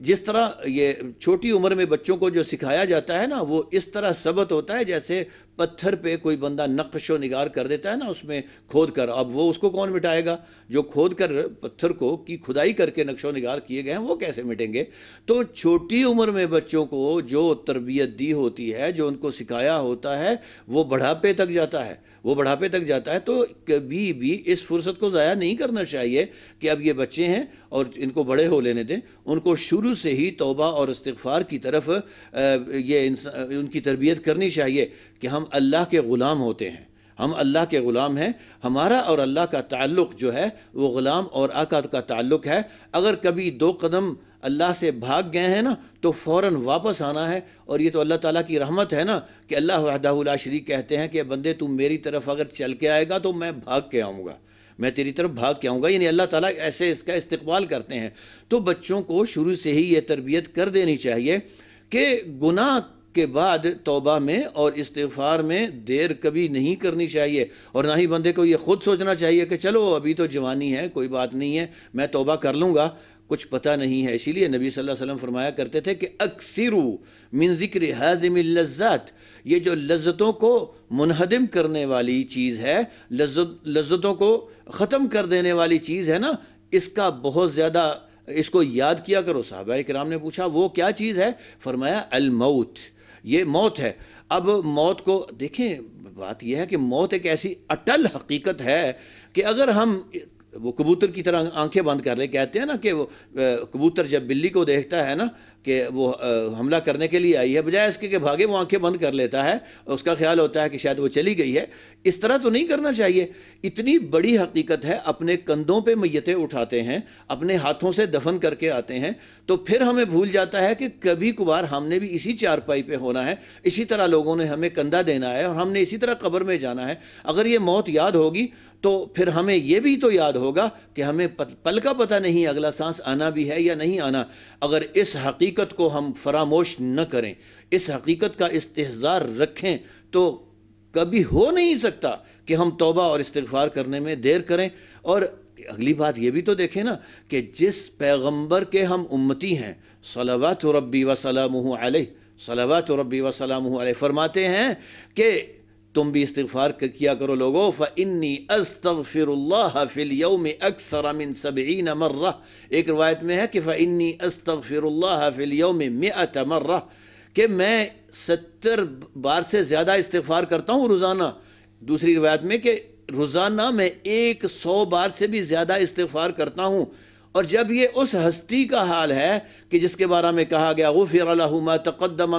जिस तरह ये छोटी उम्र में बच्चों को जो सिखाया जाता है ना वो इस तरह सबत होता है जैसे पत्थर पे कोई बंदा नक्श व निगार कर देता है ना उसमें खोद कर अब वो उसको कौन मिटाएगा जो खोद कर पत्थर को की खुदाई करके नक्श व निगार किए गए हैं वो कैसे मिटेंगे तो छोटी उम्र में बच्चों को जो तरबियत दी होती है जो उनको सिखाया होता है वो बढ़ापे तक जाता है वो बढ़ापे तक जाता है तो कभी भी इस फुर्सत को ज़ाया नहीं करना चाहिए कि अब ये बच्चे हैं और इनको बड़े हो लेने दें उनको शुरू से ही तोबा और इस्तफ़ार की तरफ ये उनकी तरबियत करनी चाहिए कि हम अल्लाह के ग़ुलाम होते हैं हम अल्लाह के ग़ुलाम हैं हमारा और अल्लाह का ताल्लुक़ जो है वो ग़ुलाम और आका का ताल्लुक़ है अगर कभी दो कदम अल्लाह से भाग गए हैं ना तो फ़ौर वापस आना है और ये तो अल्लाह ताला की रहमत है ना कि अल्लाह वहदा शरीक कहते हैं कि बंदे तुम मेरी तरफ अगर चल के आएगा तो मैं भाग के आऊँगा मैं तेरी तरफ भाग के आऊँगा यानी अल्लाह ताला ऐसे इसका इस्तेवाल करते हैं तो बच्चों को शुरू से ही ये तरबियत कर देनी चाहिए कि गुनाह के बाद तोबा में और इस्तफार में देर कभी नहीं करनी चाहिए और ना ही बंदे को ये ख़ुद सोचना चाहिए कि चलो अभी तो जवानी है कोई बात नहीं है मैं तोबा कर लूँगा कुछ पता नहीं है इसीलिए नबी सल्लल्लाहु अलैहि वसल्लम फरमाया करते थे कि अक्सरू मिन ज़िक्र हाजिम लज्जात ये जो लज्जतों को मुनहदम करने वाली चीज़ है लज्जत लज्जतों को ख़त्म कर देने वाली चीज़ है ना इसका बहुत ज़्यादा इसको याद किया करो साहबा कराम ने पूछा वो क्या चीज़ है फरमाया अलमौत ये मौत है अब मौत को देखें बात यह है कि मौत एक ऐसी अटल हकीकत है कि अगर हम वो कबूतर की तरह आंखें बंद कर ले कहते हैं ना कि वो कबूतर जब बिल्ली को देखता है ना कि वो हमला करने के लिए आई है बजाय इसके के भागे वो आंखें बंद कर लेता है उसका ख्याल होता है कि शायद वो चली गई है इस तरह तो नहीं करना चाहिए इतनी बड़ी हकीकत है अपने कंधों पे मैतें उठाते हैं अपने हाथों से दफन करके आते हैं तो फिर हमें भूल जाता है कि कभी कुबार हमने भी इसी चारपाई पर होना है इसी तरह लोगों ने हमें कंधा देना है और हमने इसी तरह कब्र में जाना है अगर ये मौत याद होगी तो फिर हमें यह भी तो याद होगा कि हमें पल का पता नहीं अगला सांस आना भी है या नहीं आना अगर इस हकीकत को हम फरामोश न करें इस हकीकत का इस्तेजार रखें तो कभी हो नहीं सकता कि हम तोबा और इस्तफार करने में देर करें और अगली बात यह भी तो देखें ना कि जिस पैगम्बर के हम उम्मती हैं सलावात रबी वसलाम सलावात रबी वसलाम फरमाते हैं कि तुम भी इस्तफार किया करो लोगो फ़न्नी अस्तफ़िर फ़िल अक्सर अमिन सबीन मर्र एक रवायत में है कि फ़न्नी अस्तफ़िर फ़िल में मत मर्र कि मैं सत्तर बार से ज़्यादा इस्तफार करता हूँ रोज़ाना दूसरी रवायत में कि रोज़ाना मैं एक सौ बार से भी ज़्यादा इस्तफार करता हूँ और जब ये उस हस्ती का हाल है कि जिसके बारे में कहा गया वो फिर मा तकदम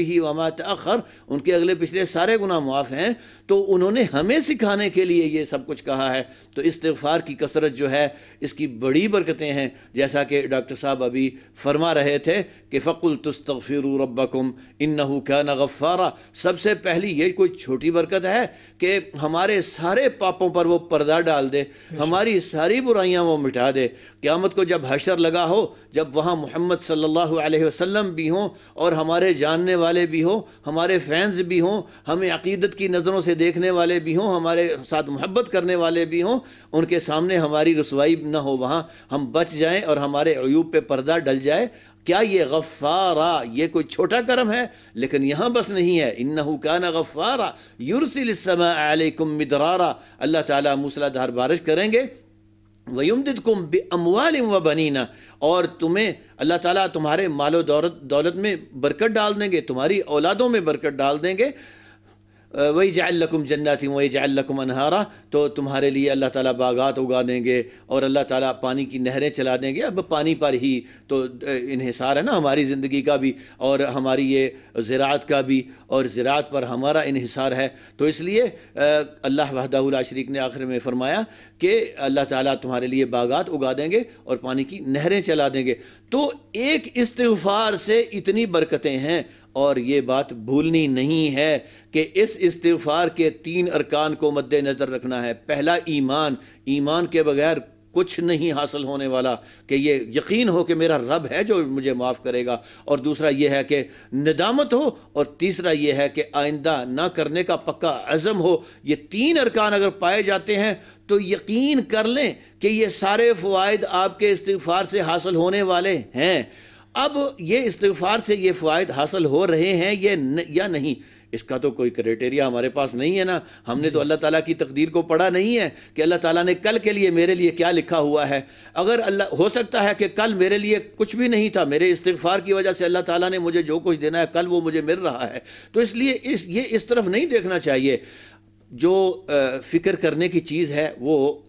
ही वमा तखर उनके अगले पिछले सारे गुना मुआफ़ हैं तो उन्होंने हमें सिखाने के लिए ये सब कुछ कहा है तो इस्तफ़ार की कसरत जो है इसकी बड़ी बरकतें हैं जैसा कि डॉक्टर साहब अभी फरमा रहे थे कि फ़कुल तस्तफ़िर रब्बकुम इन का नगफ़ारा सबसे पहली ये कोई छोटी बरकत है कि हमारे सारे पापों पर वो पर्दा डाल दे हमारी सारी बुराइयाँ वो मिटा दे क्या क़्यामत को जब हशर लगा हो जब वहाँ मोहम्मद सल्लल्लाहु अलैहि वसल्लम भी हों और हमारे जानने वाले भी हों हमारे फैंस भी हों हमें अकीदत की नज़रों से देखने वाले भी हों हमारे साथ मोहब्बत करने वाले भी हों उनके सामने हमारी रसवाई ना हो वहाँ हम बच जाएँ और हमारे अयूब पे पर्दा डल जाए क्या ये गफ़ारा ये कोई छोटा कर्म है लेकिन यहाँ बस नहीं है इन काना गफ़ारा युरसिल मिदरारा अल्लाह ताला मूसलाधार बारिश करेंगे वयुमदिदकुम कुम बमवाल व बनीना और तुम्हें अल्लाह ताला तुम्हारे मालो दौलत दौलत में बरकत डाल देंगे तुम्हारी औलादों में बरकत डाल देंगे वही जल्लकुम जन्नतिम वही जल्लकुम अनहारा तो तुम्हारे लिए अल्लाह ताला बागात उगा देंगे और अल्लाह ताला पानी की नहरें चला देंगे अब पानी पर ही तो इहिसार है ना हमारी ज़िंदगी का भी और हमारी ये ज़रात का भी और ज़रात पर हमारा इहिसार है तो इसलिए अल्लाह वहदा शरीक ने आखिर में फ़रमाया कि अल्लाह ताला तुम्हारे लिए बागात उगा देंगे और पानी की नहरें चला देंगे तो एक इस्तफ़ार से इतनी बरकतें हैं और ये बात भूलनी नहीं है कि इस इस्तफार के तीन अरकान को मद्देनजर रखना है पहला ईमान ईमान के बगैर कुछ नहीं हासिल होने वाला कि ये यकीन हो कि मेरा रब है जो मुझे माफ़ करेगा और दूसरा ये है कि निदामत हो और तीसरा ये है कि आइंदा ना करने का पक्का अज़म हो ये तीन अरकान अगर पाए जाते हैं तो यकीन कर लें कि ये सारे फ़वाद आपके इस्तफ़ार से हासिल होने वाले हैं अब ये इस्तफार से ये फायद हासिल हो रहे हैं ये न, या नहीं इसका तो कोई क्राइटेरिया हमारे पास नहीं है ना हमने तो अल्लाह ताला की तकदीर को पढ़ा नहीं है कि अल्लाह ताला ने कल के लिए मेरे लिए क्या लिखा हुआ है अगर अल्लाह हो सकता है कि कल मेरे लिए कुछ भी नहीं था मेरे इस्तफार की वजह से अल्लाह ताला ने मुझे जो कुछ देना है कल वो मुझे मिल रहा है तो इसलिए इस ये इस तरफ नहीं देखना चाहिए जो फ़िक्र करने की चीज़ है वो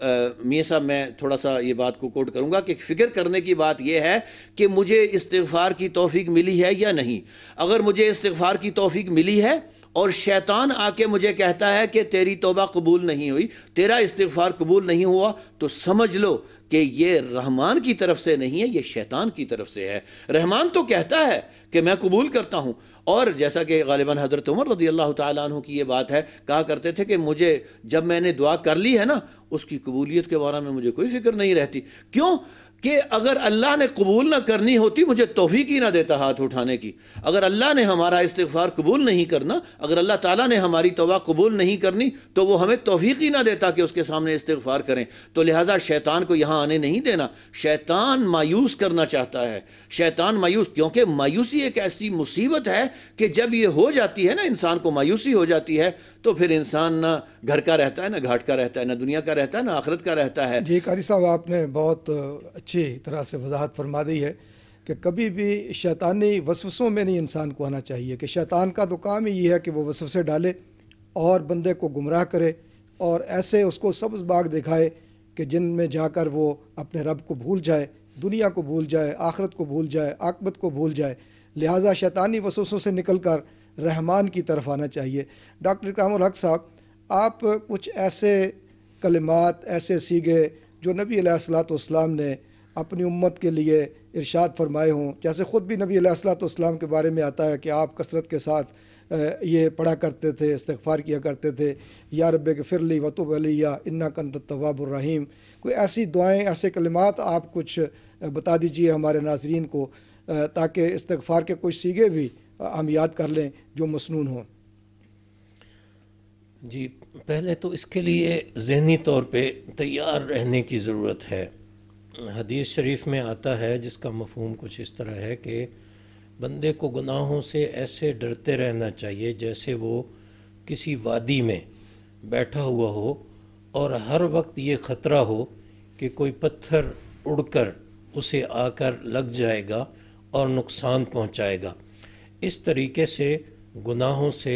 मियाँ साहब मैं थोड़ा सा ये बात को कोट करूँगा कि फ़िक्र करने की बात यह है कि मुझे इस्तफ़ार की तोफ़ी मिली है या नहीं अगर मुझे इस्तफ़ार की तोफ़ी मिली है और शैतान आके मुझे कहता है कि तेरी तोबा कबूल नहीं हुई तेरा इस्तफ़ार कबूल नहीं हुआ तो समझ लो कि ये रहमान की तरफ से नहीं है ये शैतान की तरफ से है रहमान तो कहता है कि मैं कबूल करता हूँ और जैसा कि गालिबा हज़रत उमर रदी अल्लाह तु की ये बात है कहा करते थे कि मुझे जब मैंने दुआ कर ली है ना उसकी कबूलियत के बारे में मुझे कोई फिक्र नहीं रहती क्यों कि अगर अल्लाह ने कबूल ना करनी होती मुझे तोहफ़ी की ना देता हाथ उठाने की अगर अल्लाह ने हमारा इस्तफार कबूल नहीं करना अगर अल्लाह ताला ने हमारी तोबा कबूल नहीं करनी तो वो हमें तोहफ़ी ही ना देता कि उसके सामने इस्तफार करें तो लिहाजा शैतान को यहाँ आने नहीं देना शैतान मायूस करना चाहता है शैतान मायूस क्योंकि मायूसी एक ऐसी मुसीबत है कि जब ये हो जाती है ना इंसान को मायूसी हो जाती है तो फिर इंसान ना घर का रहता है ना घाट का रहता है ना दुनिया का रहता है ना आखरत का रहता है जी कारी साहब आपने बहुत अच्छी तरह से वजाहत फरमा दी है कि कभी भी शैतानी वसवसों में नहीं इंसान को आना चाहिए कि शैतान का तो काम ही ये है कि वह वसवसे डाले और बंदे को गुमराह करे और ऐसे उसको सब्ज बाग दिखाए कि जिनमें जाकर वो अपने रब को भूल जाए दुनिया को भूल जाए आखरत को भूल जाए आकबत को भूल जाए लिहाजा शैतानी वसूसों से निकल कर रहमान की तरफ आना चाहिए डॉक्टर काम हक साहब आप कुछ ऐसे कलमात ऐसे सीगे जो नबी सलाम ने अपनी उम्मत के लिए इरशाद फरमाए हों जैसे ख़ुद भी नबी सलाम के बारे में आता है कि आप कसरत के साथ ये पढ़ा करते थे इस्तफ़ार किया करते थे या रब के फिरली वतुब अली या इन्ना कंत तवाबरिम कोई ऐसी दुआएं ऐसे कलमात आप कुछ बता दीजिए हमारे नाजरन को ताकि इस्तफ़ार के कुछ सीगे भी हम याद कर लें जो मसनून हों जी पहले तो इसके लिए जहनी तौर पे तैयार रहने की ज़रूरत है हदीस शरीफ में आता है जिसका मफहम कुछ इस तरह है कि बंदे को गुनाहों से ऐसे डरते रहना चाहिए जैसे वो किसी वादी में बैठा हुआ हो और हर वक्त ये ख़तरा हो कि कोई पत्थर उड़कर उसे आकर लग जाएगा और नुकसान पहुंचाएगा इस तरीके से गुनाहों से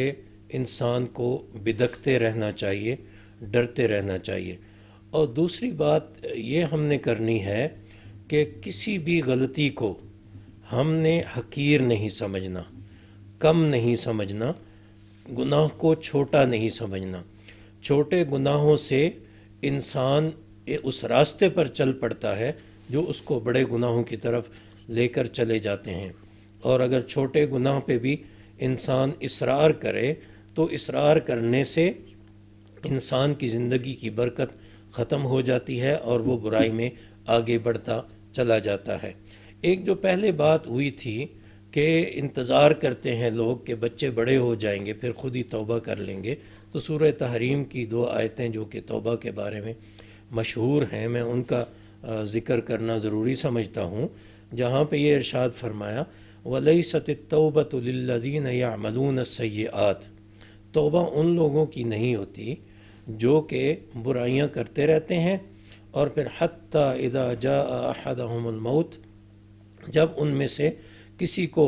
इंसान को बिदकते रहना चाहिए डरते रहना चाहिए और दूसरी बात ये हमने करनी है कि किसी भी गलती को हमने हकीर नहीं समझना कम नहीं समझना गुनाह को छोटा नहीं समझना छोटे गुनाहों से इंसान उस रास्ते पर चल पड़ता है जो उसको बड़े गुनाहों की तरफ लेकर चले जाते हैं और अगर छोटे गुनाह पे भी इंसान इसरार करे तो इसरार करने से इंसान की ज़िंदगी की बरकत ख़त्म हो जाती है और वो बुराई में आगे बढ़ता चला जाता है एक जो पहले बात हुई थी कि इंतज़ार करते हैं लोग कि बच्चे बड़े हो जाएंगे फिर ख़ुद ही तौबा कर लेंगे तो सूर तहरीम की दो आयतें जो कि तौबा के बारे में मशहूर हैं मैं उनका ज़िक्र करना ज़रूरी समझता हूँ जहाँ पे ये इरशाद फरमाया वलई सतबतदीन यामलून सयात तोबा उन लोगों की नहीं होती जो कि बुराइयाँ करते रहते हैं और फिर हती इदा जब उनमें से किसी को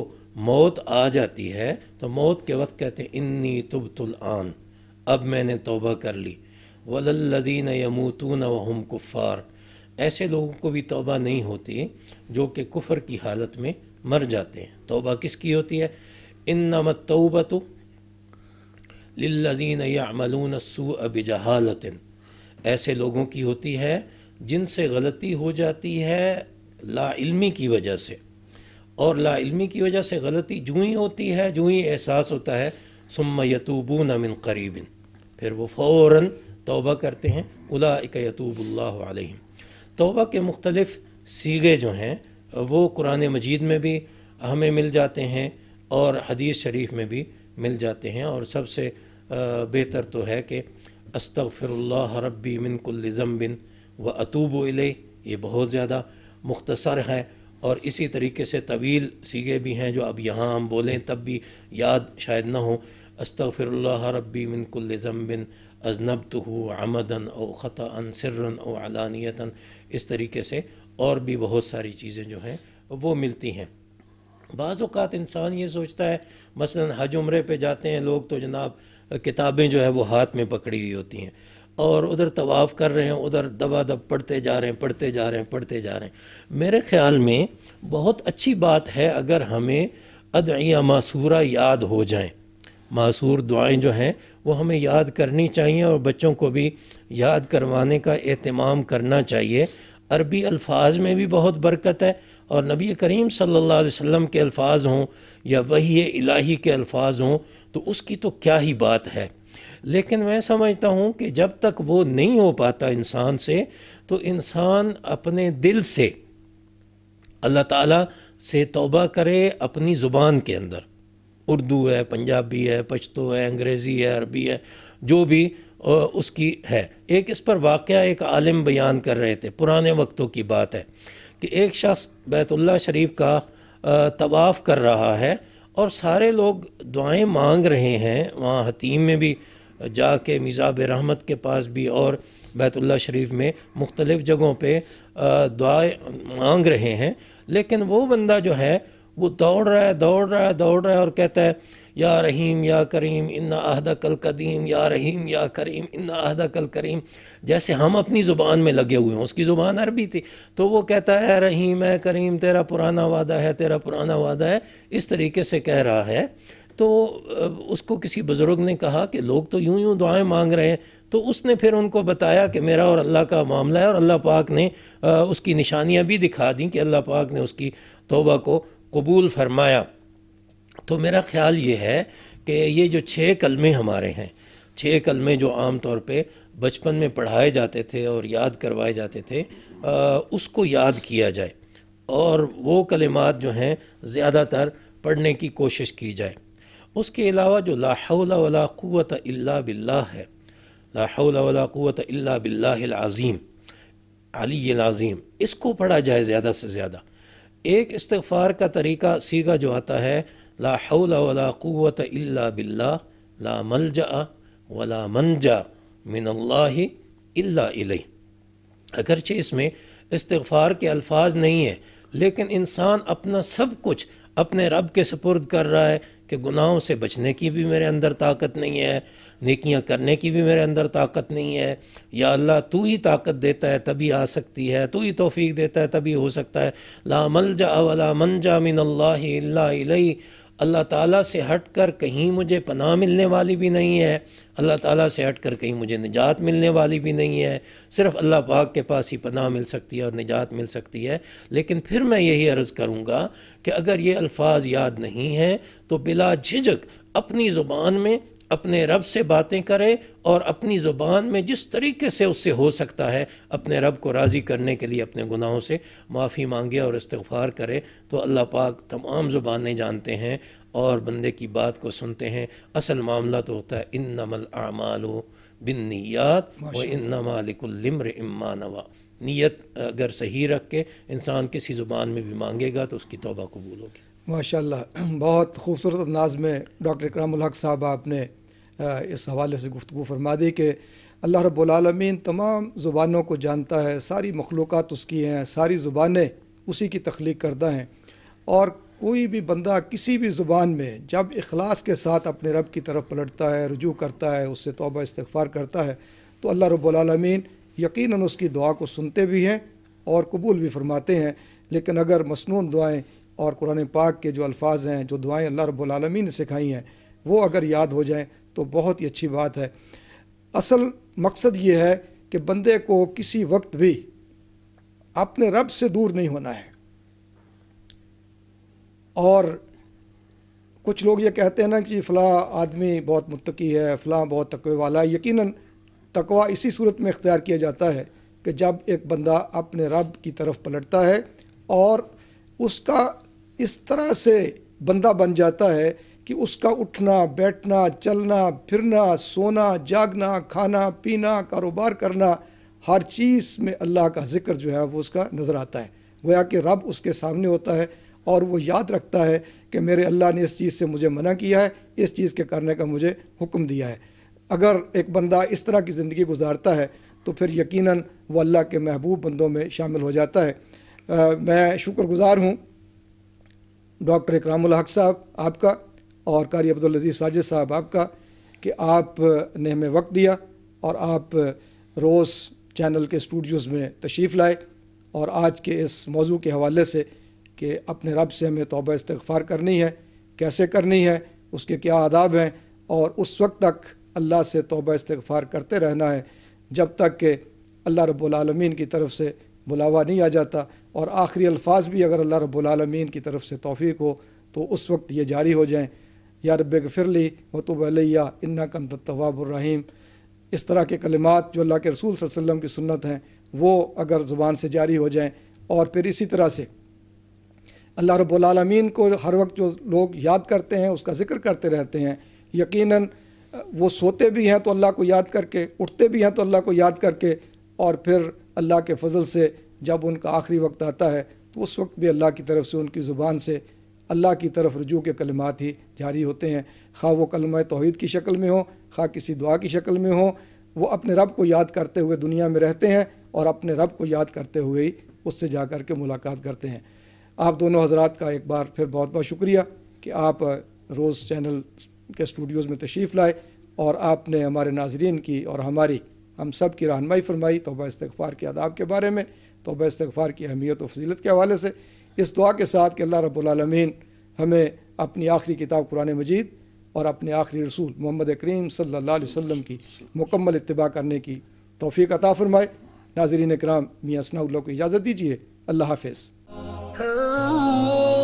मौत आ जाती है तो मौत के वक्त कहते हैं इन्नी तुबतुलआन अब मैंने तोबा कर ली वलल्लदीन यमूतून वहम कुफ़ार ऐसे लोगों को भी तोबा नहीं होती जो कि कुफ़र की हालत में मर जाते हैं तोबा किसकी होती है इन नमत तोबा यामलून सू अब जहालतिन ऐसे लोगों की होती है जिनसे गलती हो जाती है लाइल्मी की वजह से और लाइल्मी की वजह से गलती जूँ ही होती है जूँ ही एहसास होता है सुम यतूबू नमिन करीबिन फिर वो फ़ौर तोबा करते हैं उला यतूबल तोबा के मुख्तलिफ़ सीगे जो हैं वो कुरान मजीद में भी हमें मिल जाते हैं और हदीस शरीफ में भी मिल जाते हैं और सबसे बेहतर तो है कि अस्तफ़िरल्ला रब्बी मिनकुल्ज़म बिन व अतूब इले ये बहुत ज़्यादा मुख्तसर है और इसी तरीके से तवील सीगे भी हैं जो अब यहाँ हम बोलें तब भी याद शायद ना हो अस्तफ़िरल्ला रब्बी मिनकुल्ज़म बिन अजनब तो हो आमदन और ख़ता सिरन और इस तरीके से और भी बहुत सारी चीज़ें जो हैं वो मिलती हैं बाज़ात इंसान ये सोचता है मसलन हज उम्र पे जाते हैं लोग तो जनाब किताबें जो है वो हाथ में पकड़ी हुई होती हैं और उधर तवाफ़ कर रहे हैं उधर दबा दब पढ़ते जा रहे हैं पढ़ते जा रहे हैं पढ़ते जा रहे हैं मेरे ख्याल में बहुत अच्छी बात है अगर हमें अदया मासूरा याद हो जाएँ मासूर दुआएं जो हैं वो हमें याद करनी चाहिए और बच्चों को भी याद करवाने का अहतमाम करना चाहिए अरबी अल्फाज में भी बहुत बरकत है और नबी करीम सल्लल्लाहु अलैहि वसल्लम के अल्फाज हों या वही इलाही के अल्फाज हों तो उसकी तो क्या ही बात है लेकिन मैं समझता हूँ कि जब तक वो नहीं हो पाता इंसान से तो इंसान अपने दिल से अल्लाह ताला से तौबा करे अपनी ज़ुबान के अंदर उर्दू है पंजाबी है पश्तो है अंग्रेज़ी है अरबी है जो भी उसकी है एक इस पर वाक़ एक आलिम बयान कर रहे थे पुराने वक्तों की बात है कि एक शख्स बैतुल्ला शरीफ का तवाफ़ कर रहा है और सारे लोग दुआएं मांग रहे हैं वहाँ हतीम में भी जाके मिज़ाब रहमत के पास भी और बैतुल्ला शरीफ में मुख्तलिफ़ जगहों पर दुआएं मांग रहे हैं लेकिन वो बंदा जो है वो दौड़ रहा है दौड़ रहा है दौड़ रहा है और कहता है या रहीम या करीम इन्ना अहदा कल कदीम या रहीम या करीम इन्ना अहदा कल करीम जैसे हम अपनी ज़ुबान में लगे हुए हैं उसकी ज़ुबान अरबी थी तो वो कहता है रहीम है करीम तेरा पुराना वादा है तेरा पुराना वादा है इस तरीके से कह रहा है तो उसको किसी बुज़ुर्ग ने कहा कि लोग तो यूं यूं दुआएं मांग रहे हैं तो उसने फिर उनको बताया कि मेरा और अल्लाह का मामला है और अल्लाह पाक ने उसकी निशानियाँ भी दिखा दी कि अल्लाह पाक ने उसकी तोबा को कबूल फरमाया तो मेरा ख्याल ये है कि ये जो छः कलमे हमारे हैं छः कलमे जो आम तौर पे बचपन में पढ़ाए जाते थे और याद करवाए जाते थे आ, उसको याद किया जाए और वो कलमात जो हैं ज़्यादातर पढ़ने की कोशिश की जाए उसके अलावा जो लाहौला वला क़ुवत अल्ला बिल्ला है लाहौला वला क़ुवत अल्ला बिल्लाज़ीम अली लाजीम इसको पढ़ा जाए ज़्यादा से ज़्यादा एक इस्तफ़ार का तरीका सीगा जो आता है ला हौला वला क़ुवत इल्ला बिल्ला ला मलजा वला मनजा मिन इल्ला इलई अगरचे इसमें इस्तफ़ार के अल्फाज नहीं हैं लेकिन इंसान अपना सब कुछ अपने रब के सपुर्द कर रहा है कि गुनाहों से बचने की भी मेरे अंदर ताकत नहीं है नेकियां करने की भी मेरे अंदर ताकत नहीं है या अल्लाह तू ही ताकत देता है तभी आ सकती है तू ही तोफ़ी देता है तभी हो सकता है ला मलजा वला मन जा मिन अल्लाह ताला से हट कर कहीं मुझे पनाह मिलने वाली भी नहीं है अल्लाह ताला से हट कर कहीं मुझे निजात मिलने वाली भी नहीं है सिर्फ अल्लाह पाक के पास ही पनाह मिल सकती है और निजात मिल सकती है लेकिन फिर मैं यही अर्ज़ करूँगा कि अगर ये अल्फाज याद नहीं हैं तो बिला झिझक अपनी ज़ुबान में अपने रब से बातें करें और अपनी ज़ुबान में जिस तरीके से उससे हो सकता है अपने रब को राज़ी करने के लिए अपने गुनाहों से माफ़ी मांगे और इस्तफ़ार करे तो अल्लाह पाक तमाम ज़ुबानें जानते हैं और बंदे की बात को सुनते हैं असल मामला तो होता है इन नमल आमाल बिन नीत व इन नमालिकुल्लम्र इम्मा नवा नीयत अगर सही रख के इंसान किसी ज़ुबान में भी मांगेगा तो उसकी तोबा कबूल होगी माशा बहुत खूबसूरत अंदाज में डॉक्टर इकराम हक साहब आपने इस हवाले से गुफ्तु फरमा दी कि अल्लाह रबालमीन तमाम ज़ुबानों को जानता है सारी मखलूक़ उसकी हैं सारी ज़ुबानें उसी की तख्लीक करदा हैं और कोई भी बंदा किसी भी ज़ुबान में जब अखलास के साथ अपने रब की तरफ पलटता है रुजू करता है उससे तोबा इस्तफ़ार करता है तो अल्लाह रबालमीन यकीन उसकी दुआ को सुनते भी हैं और कबूल भी फरमाते हैं लेकिन अगर मसनू दुआएँ और कुरान पाक के जो अल्फाज हैं जो दुआएँ अल्लाह रबालमीन ने सिखाई हैं वो अगर याद हो जाएँ तो बहुत ही अच्छी बात है असल मकसद ये है कि बंदे को किसी वक्त भी अपने रब से दूर नहीं होना है और कुछ लोग ये कहते हैं ना कि फ़लाँ आदमी बहुत मुतकी है फ़लाँ बहुत तकवे वाला है यकीनन तकवा इसी सूरत में इख्तियार किया जाता है कि जब एक बंदा अपने रब की तरफ पलटता है और उसका इस तरह से बंदा बन जाता है कि उसका उठना बैठना चलना फिरना सोना जागना खाना पीना कारोबार करना हर चीज़ में अल्लाह का जिक्र जो है वो उसका नज़र आता है गोया कि रब उसके सामने होता है और वो याद रखता है कि मेरे अल्लाह ने इस चीज़ से मुझे मना किया है इस चीज़ के करने का मुझे हुक्म दिया है अगर एक बंदा इस तरह की ज़िंदगी गुजारता है तो फिर यकीन वो अल्लाह के महबूब बंदों में शामिल हो जाता है आ, मैं शुक्रगुजार हूँ डॉक्टर इकराम हक साहब आपका और कारी अब्दुल्लजीज़ साजिद साहब आपका कि आपने हमें वक्त दिया और आप रोज़ चैनल के स्टूडियोज़ में तशरीफ़ लाए और आज के इस मौजू के हवाले से कि अपने रब से हमें तोबा इस्तफ़ार करनी है कैसे करनी है उसके क्या आदाब हैं और उस वक्त तक अल्लाह से तोबा इस्तफ़ार करते रहना है जब तक कि अल्लाह रबालमीन की तरफ से बुलावा नहीं आ जाता और आखिरी अल्फाज भी अगर अल्लाह रबालमीन की तरफ से तोफ़ी हो तो उस वक्त ये जारी हो जाएँ या रब फिरली वतुब अलैया इन्ना कंत तवाबुररहीम इस तरह के कलिमात जो अल्लाह के रसूल वसम की सुन्नत हैं वो अगर ज़ुबान से जारी हो जाएँ और फिर इसी तरह से अल्लाह रबालमीन को हर वक्त जो लोग याद करते हैं उसका ज़िक्र करते रहते हैं यकीनन वो सोते भी हैं तो अल्लाह को याद करके उठते भी हैं तो अल्लाह को याद करके और फिर अल्लाह के फजल से जब उनका आखिरी वक्त आता है तो उस वक्त भी अल्लाह की तरफ से उनकी ज़ुबान से अल्लाह की तरफ रजू के कलमात ही जारी होते हैं खा वो कलम तोहद की शक्ल में हो खा किसी दुआ की शक्ल में हो वो अपने रब को याद करते हुए दुनिया में रहते हैं और अपने रब को याद करते हुए ही उससे जा कर के मुलाकात करते हैं आप दोनों हजरात का एक बार फिर बहुत बहुत शुक्रिया कि आप रोज़ चैनल के स्टूडियोज़ में तशरीफ़ लाए और आपने हमारे नाजरन की और हमारी हम सब की रहनमाई फरमाई तोबा इस्तफ़ार के आदाब के बारे में तोबा इस्तफ़ार की अहमियत और फजीलत के हवाले से इस दुआ के साथ कि अल्लाह रबालमीन हमें अपनी आखिरी किताब कुरान मजीद और अपने आखिरी रसूल मोहम्मद करीम सल्ला वसम की मुकम्मल इतबा करने की तोफ़ी अता फ़रमाए नाजरीन कराम मियाँ सनाउल्ला को इजाज़त दीजिए अल्लाह हाफ